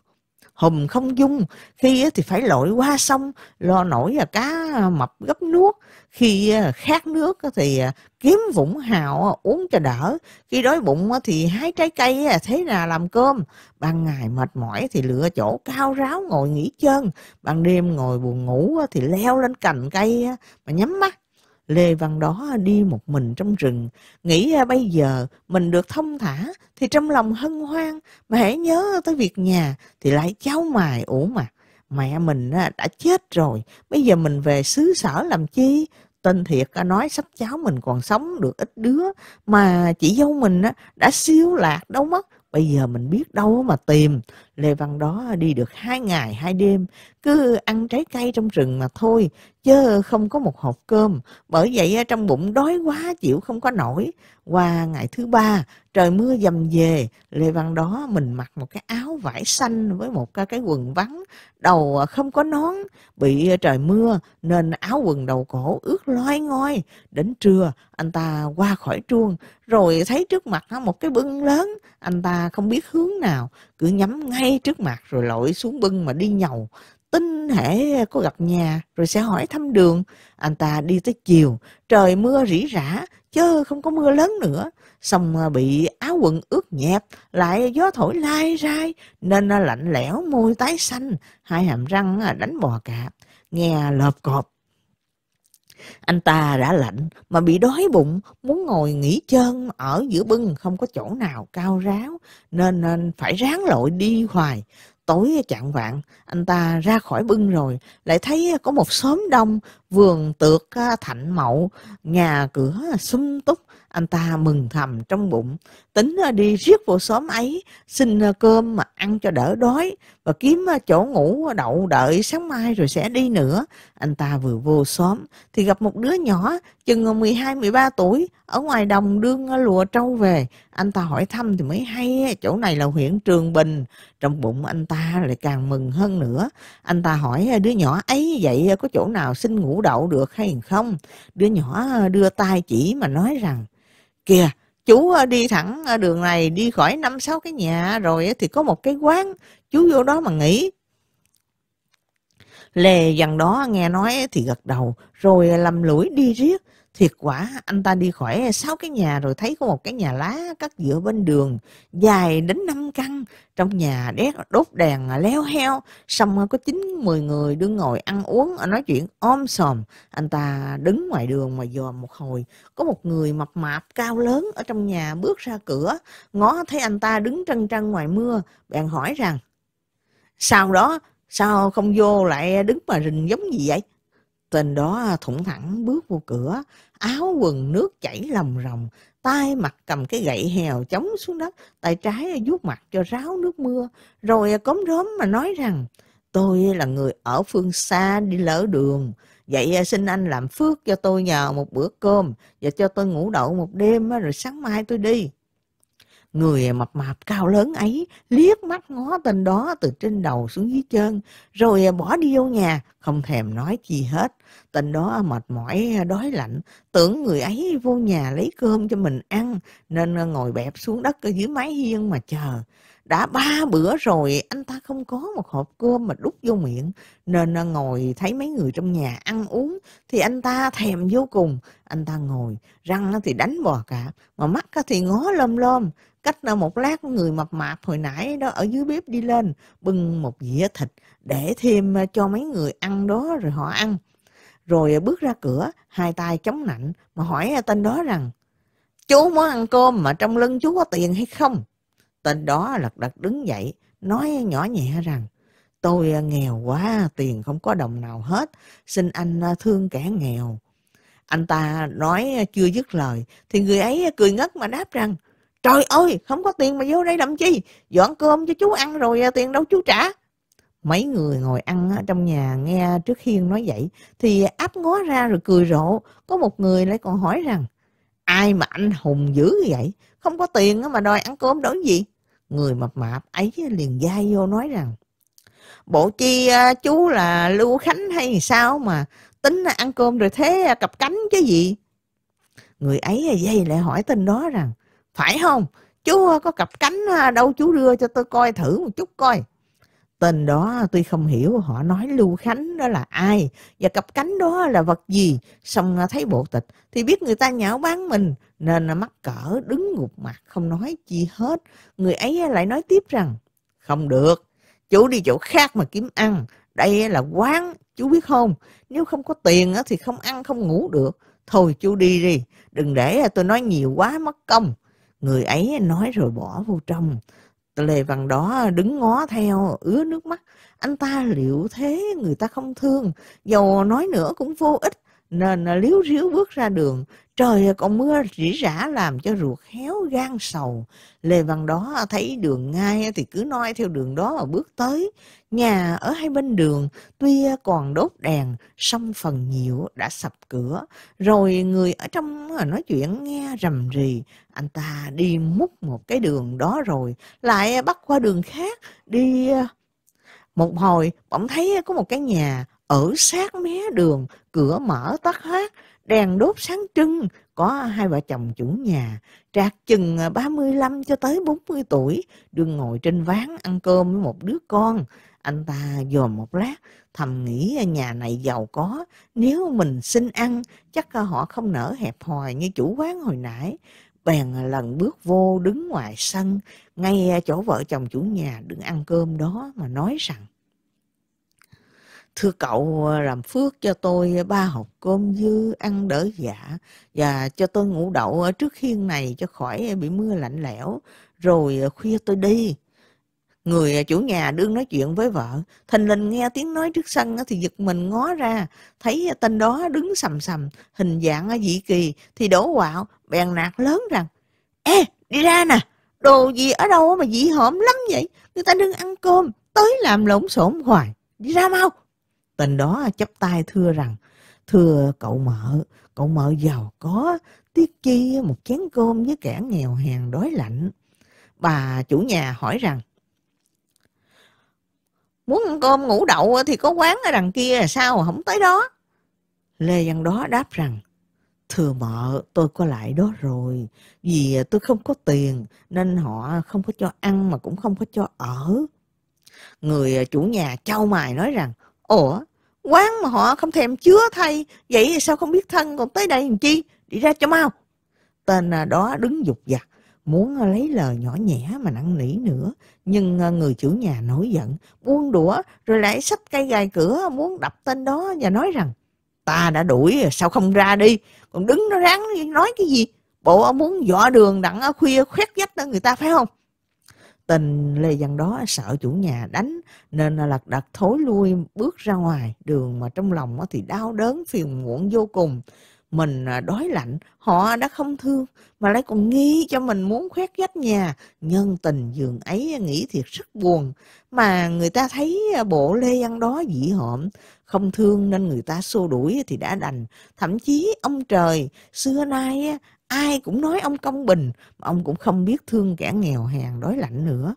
hùm không dung khi thì phải lội qua sông lo nổi là cá mập gấp nước khi khát nước thì à, kiếm vũng hào uống cho đỡ khi đói bụng thì hái trái cây thế nào làm cơm ban ngày mệt mỏi thì lựa chỗ cao ráo ngồi nghỉ chân ban đêm ngồi buồn ngủ thì leo lên cành cây mà nhắm mắt Lê Văn đó đi một mình trong rừng, nghĩ à, bây giờ mình được thông thả thì trong lòng hân hoan, mà hãy nhớ tới việc nhà thì lại cháu mài ủ mà Mẹ mình à, đã chết rồi, bây giờ mình về xứ sở làm chi? Tên thiệt à, nói sắp cháu mình còn sống được ít đứa, mà chị dâu mình đã siêu lạc đâu mất, bây giờ mình biết đâu mà tìm Lê Văn đó đi được hai ngày hai đêm, cứ ăn trái cây trong rừng mà thôi, chứ không có một hộp cơm. Bởi vậy trong bụng đói quá chịu không có nổi. Qua ngày thứ ba, trời mưa dầm về, Lê Văn đó mình mặc một cái áo vải xanh với một cái quần vắng, đầu không có nón, bị ờ, trời mưa nên áo quần đầu cổ ướt loay ngoi. Đến trưa, anh ta qua khỏi truông, rồi thấy trước mặt một cái bưng lớn, anh ta không biết hướng nào, cứ nhắm ngay ngay trước mặt rồi lội xuống bưng mà đi nhầu tinh thể có gặp nhà rồi sẽ hỏi thăm đường anh ta đi tới chiều trời mưa rỉ rả chớ không có mưa lớn nữa xong à, bị áo quần ướt nhẹp lại gió thổi lai rai nên à, lạnh lẽo môi tái xanh hai hàm răng à, đánh bò cả nghe lợp cọp anh ta đã lạnh mà bị đói bụng, muốn ngồi nghỉ chân ở giữa bưng không có chỗ nào cao ráo, nên, nên phải ráng lội đi hoài. Tối chạng vạn, anh ta ra khỏi bưng rồi, lại thấy có một xóm đông, vườn tược à, thạnh mậu, nhà cửa sung túc, anh ta mừng thầm trong bụng tính ờ, đi riết vô xóm ấy xin ờ, cơm mà ăn cho đỡ đói và kiếm ờ, chỗ ngủ đậu đợi sáng mai rồi sẽ đi nữa anh ta vừa vô xóm thì gặp một đứa nhỏ chừng 12 13 tuổi ở ngoài đồng đương lùa trâu về anh ta hỏi thăm thì mới hay chỗ này là huyện Trường Bình trong bụng anh ta lại càng mừng hơn nữa anh ta hỏi đứa nhỏ ấy vậy có chỗ nào xin ngủ đậu được hay không đứa nhỏ đưa tay chỉ mà nói rằng kìa chú ờ, đi thẳng ờ, đường này đi khỏi năm sáu cái nhà rồi thì có một cái quán chú vô đó mà nghỉ lề dằn đó nghe nói thì gật đầu rồi ờ, lầm lũi đi riết Thiệt quả, anh ta đi khỏi sáu cái nhà rồi thấy có một cái nhà lá cắt giữa bên đường, dài đến năm căn, trong nhà đét đốt đèn à, leo heo, xong à, có chín mười người đứng ngồi ăn uống, à, nói chuyện om sòm. Anh ta đứng ngoài đường mà dòm một hồi, có một người mập mạp cao lớn ở trong nhà bước ra cửa, ngó thấy anh ta đứng trân trân ngoài mưa, bèn hỏi rằng, sau đó sao không vô lại đứng mà rình giống gì vậy? Tên đó thủng thẳng bước vô cửa, áo quần nước chảy lầm ròng, tay mặt cầm cái gậy hèo chống xuống đất, tay trái vuốt mặt cho ráo nước mưa, rồi à, cống róm mà nói rằng, tôi là người ở phương xa đi lỡ đường, vậy à, xin anh làm phước cho tôi nhờ một bữa cơm và cho tôi ngủ đậu một đêm rồi sáng mai tôi đi. Người mập mạp cao lớn ấy liếc mắt ngó tên đó từ trên đầu xuống dưới chân, rồi bỏ đi vô nhà, không thèm nói chi hết. Tên đó mệt mỏi, đói lạnh, tưởng người ấy vô nhà lấy cơm cho mình ăn, nên ngồi bẹp xuống đất ở dưới mái hiên mà chờ. Đã ba bữa rồi anh ta không có một hộp cơm mà đút vô miệng Nên ngồi thấy mấy người trong nhà ăn uống Thì anh ta thèm vô cùng Anh ta ngồi, răng thì đánh bò cả Mà mắt thì ngó lom lom cách một lát người mập mạp hồi nãy đó ở dưới bếp đi lên bưng một dĩa thịt để thêm ờ, cho mấy người ăn đó rồi họ ăn rồi ờ, bước ra cửa hai tay chống nạnh mà hỏi ờ, tên đó rằng chú muốn ăn cơm mà trong lưng chú có tiền hay không tên đó lật đật đứng dậy nói nhỏ nhẹ rằng tôi nghèo quá tiền không có đồng nào hết xin anh thương kẻ nghèo anh ta nói chưa dứt lời thì người ấy cười ngất mà đáp rằng Trời ơi, không có tiền mà vô đây làm chi? Dọn cơm cho chú ăn rồi à, tiền đâu chú trả. Mấy người ngồi ăn trong nhà nghe Trước Hiên nói vậy thì áp ngó ra rồi cười rộ. Có một người lại còn hỏi rằng ai mà anh hùng dữ vậy? Không có tiền mà đòi ăn cơm đổi gì? Người mập mạp ấy liền dai vô nói rằng Bộ chi à, chú là Lưu Khánh hay sao mà tính ăn cơm rồi thế à, cặp cánh chứ gì? Người ấy dây lại hỏi tên đó rằng phải không chú ờ, có cặp cánh ờ, đâu chú đưa cho tôi coi thử một chút coi tên đó tôi không hiểu họ nói lưu khánh đó là ai và cặp cánh đó là vật gì xong ờ, thấy bộ tịch thì biết người ta nhạo báng mình nên mắc cỡ đứng ngục mặt không nói chi hết người ấy lại nói tiếp rằng không được chú đi chỗ khác mà kiếm ăn đây là quán chú biết không nếu không có tiền thì không ăn không ngủ được thôi chú đi đi đừng để tôi nói nhiều quá mất công người ấy nói rồi bỏ vô trong lề văn đó đứng ngó theo ứa nước mắt anh ta liệu thế người ta không thương dầu nói nữa cũng vô ích nên liếu riếu bước ra đường trời còn mưa rỉ rả làm cho ruột héo gan sầu lê văn đó thấy đường ngay thì cứ noi theo đường đó mà bước tới Nhà ở hai bên đường tuy còn đốt đèn, song phần nhiều đã sập cửa. Rồi người ở trong nói chuyện nghe rầm rì. Anh ta đi múc một cái đường đó rồi, lại bắt qua đường khác, đi... Một hồi, bỗng thấy có một cái nhà ở sát mé đường, cửa mở tắt hết, đèn đốt sáng trưng, có hai vợ chồng chủ nhà, trạc chừng 35 à, cho tới 40 tuổi, đương ngồi trên ván ăn cơm với một đứa con, anh ta dòm một lát, thầm nghĩ nhà này giàu có, nếu mình xin ăn, chắc ờ, họ không nở hẹp hòi như chủ quán hồi nãy. Bèn ờ, lần bước vô đứng ngoài sân, ngay ờ, chỗ vợ chồng chủ nhà đứng ăn cơm đó mà nói rằng Thưa cậu làm phước cho tôi ba hộp cơm dư ăn đỡ dạ và cho tôi ngủ đậu ở trước hiên này cho khỏi bị mưa lạnh lẽo rồi khuya tôi đi Người à, chủ nhà đương nói chuyện với vợ, Thình Lình nghe tiếng nói trước sân thì giật mình ngó ra, thấy à, tên đó đứng sầm sầm, hình dạng à, dị kỳ, thì đổ quạo, bèn nạt lớn rằng, Ê, đi ra nè, đồ gì ở đâu mà dị hổm lắm vậy, người ta đừng ăn cơm, tới làm lộn xộn hoài, đi ra mau. Tên đó chắp tay thưa rằng, Thưa cậu mợ, cậu mợ giàu có, tiếc chi một chén cơm với kẻ nghèo hèn đói lạnh. Bà chủ nhà hỏi rằng, muốn ăn cơm ngủ đậu thì có quán ở đằng kia sao không tới đó lê văn đó đáp rằng thưa mợ tôi có lại đó rồi vì tôi không có tiền nên họ không có cho ăn mà cũng không có cho ở người à, chủ nhà trao mài nói rằng ủa quán mà họ không thèm chứa thay vậy sao không biết thân còn tới đây làm chi đi ra cho mau tên à, đó đứng dục giặc muốn ờ, lấy lời nhỏ nhẹ mà năn nỉ nữa nhưng ờ, người chủ nhà nổi giận buông đũa rồi lại xách cây gài cửa muốn đập tên đó và nói rằng ta đã đuổi sao không ra đi còn đứng nó ráng nói cái gì bộ ông muốn dọ đường đặng khuya khoét vách đó người ta phải không tình lê văn đó sợ chủ nhà đánh nên ờ, lật đật thối lui bước ra ngoài đường mà trong lòng thì đau đớn phiền muộn vô cùng mình à, đói lạnh họ đã không thương mà lại còn nghi cho mình muốn khoét vách nhà nhân tình giường ấy nghĩ thiệt rất buồn mà người ta thấy à, bộ lê ăn đó dị hợm không thương nên người ta xô đuổi thì đã đành thậm chí ông trời xưa nay ai cũng nói ông công bình mà ông cũng không biết thương kẻ nghèo hèn đói lạnh nữa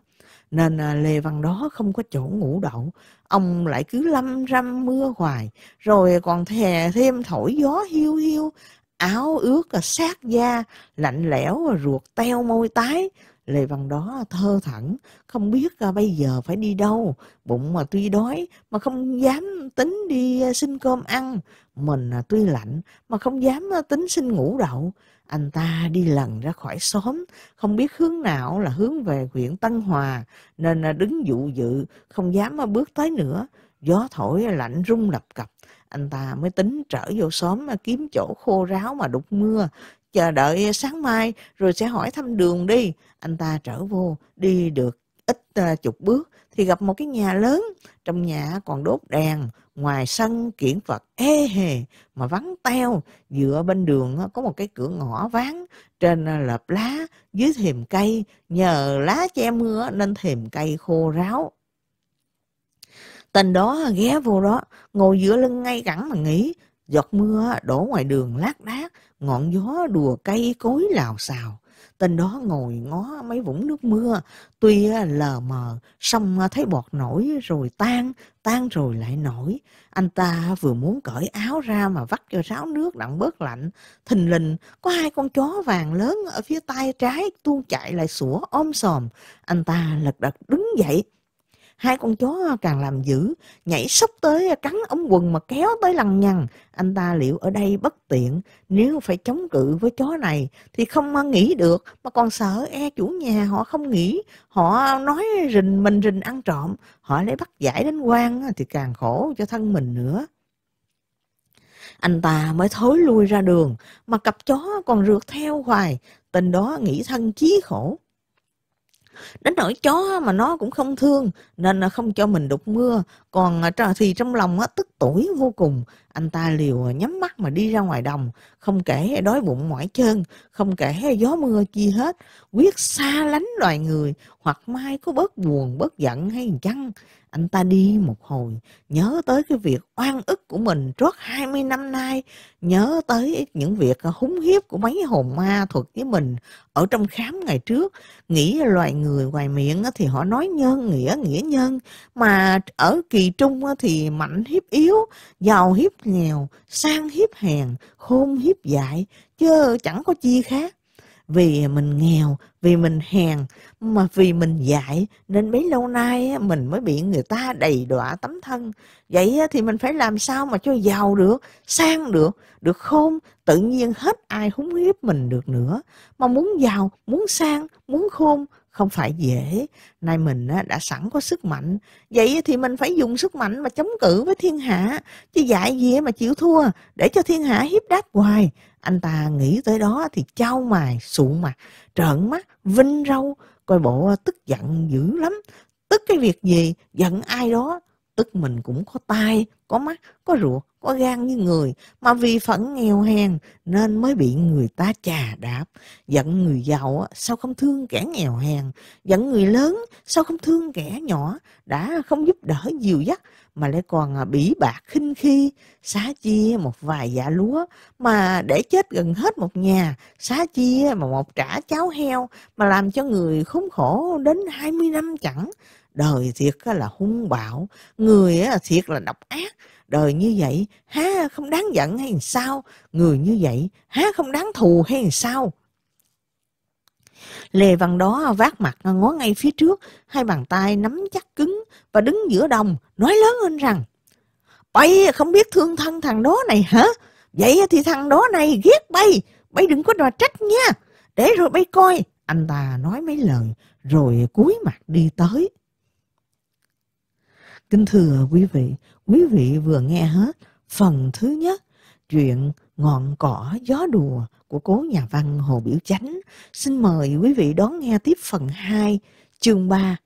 nên à, Lê Văn đó không có chỗ ngủ đậu ông lại cứ lâm râm mưa hoài rồi còn thè thêm thổi gió hiu hiu áo ướt à, sát da lạnh lẽo à, ruột teo môi tái Lê Văn đó thơ thẩn, không biết à, bây giờ phải đi đâu, bụng mà tuy đói mà không dám tính đi xin cơm ăn, mình tuy lạnh mà không dám tính xin ngủ đậu, anh ta đi lần ra khỏi xóm, không biết hướng nào là hướng về huyện Tân Hòa, nên à, đứng dụ dự, không dám à, bước tới nữa. Gió thổi lạnh rung lập cập, anh ta mới tính trở vô xóm à, kiếm chỗ khô ráo mà đục mưa. Chờ đợi sáng mai rồi sẽ hỏi thăm đường đi. Anh ta trở vô, đi được ít chục bước thì gặp một cái nhà lớn, trong nhà còn đốt đèn, ngoài sân kiển Phật ê hề mà vắng teo giữa bên đường có một cái cửa ngõ ván trên à, lợp lá dưới thềm cây nhờ lá che mưa nên thềm cây khô ráo tên đó à, ghé vô đó ngồi giữa lưng ngay cẳng mà nghĩ giọt mưa đổ ngoài đường lác đác ngọn gió đùa cây cối lào xào Tên đó ngồi ngó mấy vũng nước mưa, tuy lờ mờ, xong thấy bọt nổi rồi tan, tan rồi lại nổi. Anh ta vừa muốn cởi áo ra mà vắt cho ráo nước đặng bớt lạnh. Thình lình, có hai con chó vàng lớn ở phía tay trái tuôn chạy lại sủa ôm sòm. Anh ta lật đật đứng dậy, Hai con chó càng làm dữ, nhảy sốc tới cắn ống quần mà kéo tới lằng nhằng Anh ta liệu ở đây bất tiện, nếu phải chống cự với chó này thì không nghĩ được, mà còn sợ e chủ nhà họ không nghĩ, họ nói rình mình rình ăn trộm, họ lấy bắt giải đến quan thì càng khổ cho thân mình nữa anh ta mới thối lui ra đường, mà cặp chó còn rượt theo hoài, tình đó nghĩ thân chí khổ đến nỗi chó mà nó cũng không thương nên không cho mình đụng mưa còn à, thì trong lòng tức tuổi vô cùng anh ta liều à, nhắm mắt mà đi ra ngoài đồng không kể đói bụng mỏi chân không kể gió mưa chi hết quyết xa lánh loài người hoặc mai có bớt buồn bớt giận hay chăng anh ta đi một hồi nhớ tới cái việc oan ức của mình trót 20 năm nay nhớ tới những việc à, húng hiếp của mấy hồn ma thuật với mình ở trong khám ngày trước nghĩ loài người ngoài miệng thì họ nói nhân nghĩa nghĩa nhân mà ở kỳ trung thì mạnh hiếp yếu giàu hiếp nghèo sang hiếp hèn khôn hiếp dại chứ chẳng có chi khác vì mình nghèo vì mình hèn mà vì mình dạy nên mấy lâu nay mình mới bị người ta đầy đọa tấm thân vậy thì mình phải làm sao mà cho giàu được sang được được khôn tự nhiên hết ai húng hiếp mình được nữa mà muốn giàu muốn sang muốn khôn không phải dễ nay mình đã sẵn có sức mạnh vậy thì mình phải dùng sức mạnh mà chống cự với thiên hạ chứ dạy gì mà chịu thua để cho thiên hạ hiếp đáp hoài anh ta nghĩ tới đó thì trao mài sụn mặt trợn mắt vinh râu coi bộ ờ, tức giận dữ lắm tức cái việc gì giận ai đó Tức mình cũng có tai, có mắt, có ruột, có gan như người, mà vì phận nghèo hèn nên mới bị người ta chà đạp. Giận người giàu sao không thương kẻ nghèo hèn, giận người lớn sao không thương kẻ nhỏ, đã không giúp đỡ dìu dắt mà lại còn à, bỉ bạc khinh khi, xá chia một vài dạ lúa mà để chết gần hết một nhà, xá chia mà một trả cháo heo mà làm cho người khốn khổ đến 20 năm chẳng đời thiệt là hung bạo người thiệt là độc ác đời như vậy há không đáng giận hay sao người như vậy há không đáng thù hay sao lê văn đó vác mặt ngó ngay phía trước hai bàn tay nắm chắc cứng và đứng giữa đồng nói lớn lên rằng bay không biết thương thân thằng đó này hả vậy thì thằng đó này ghét bay bay đừng có đòi trách nha để rồi bay coi anh ta nói mấy lời rồi cúi mặt đi tới Kính thưa quý vị, quý vị vừa nghe hết phần thứ nhất chuyện ngọn cỏ gió đùa của cố nhà văn Hồ Biểu Chánh. Xin mời quý vị đón nghe tiếp phần 2, chương 3.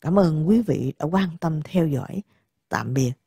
Cảm ơn quý vị đã quan tâm theo dõi. Tạm biệt.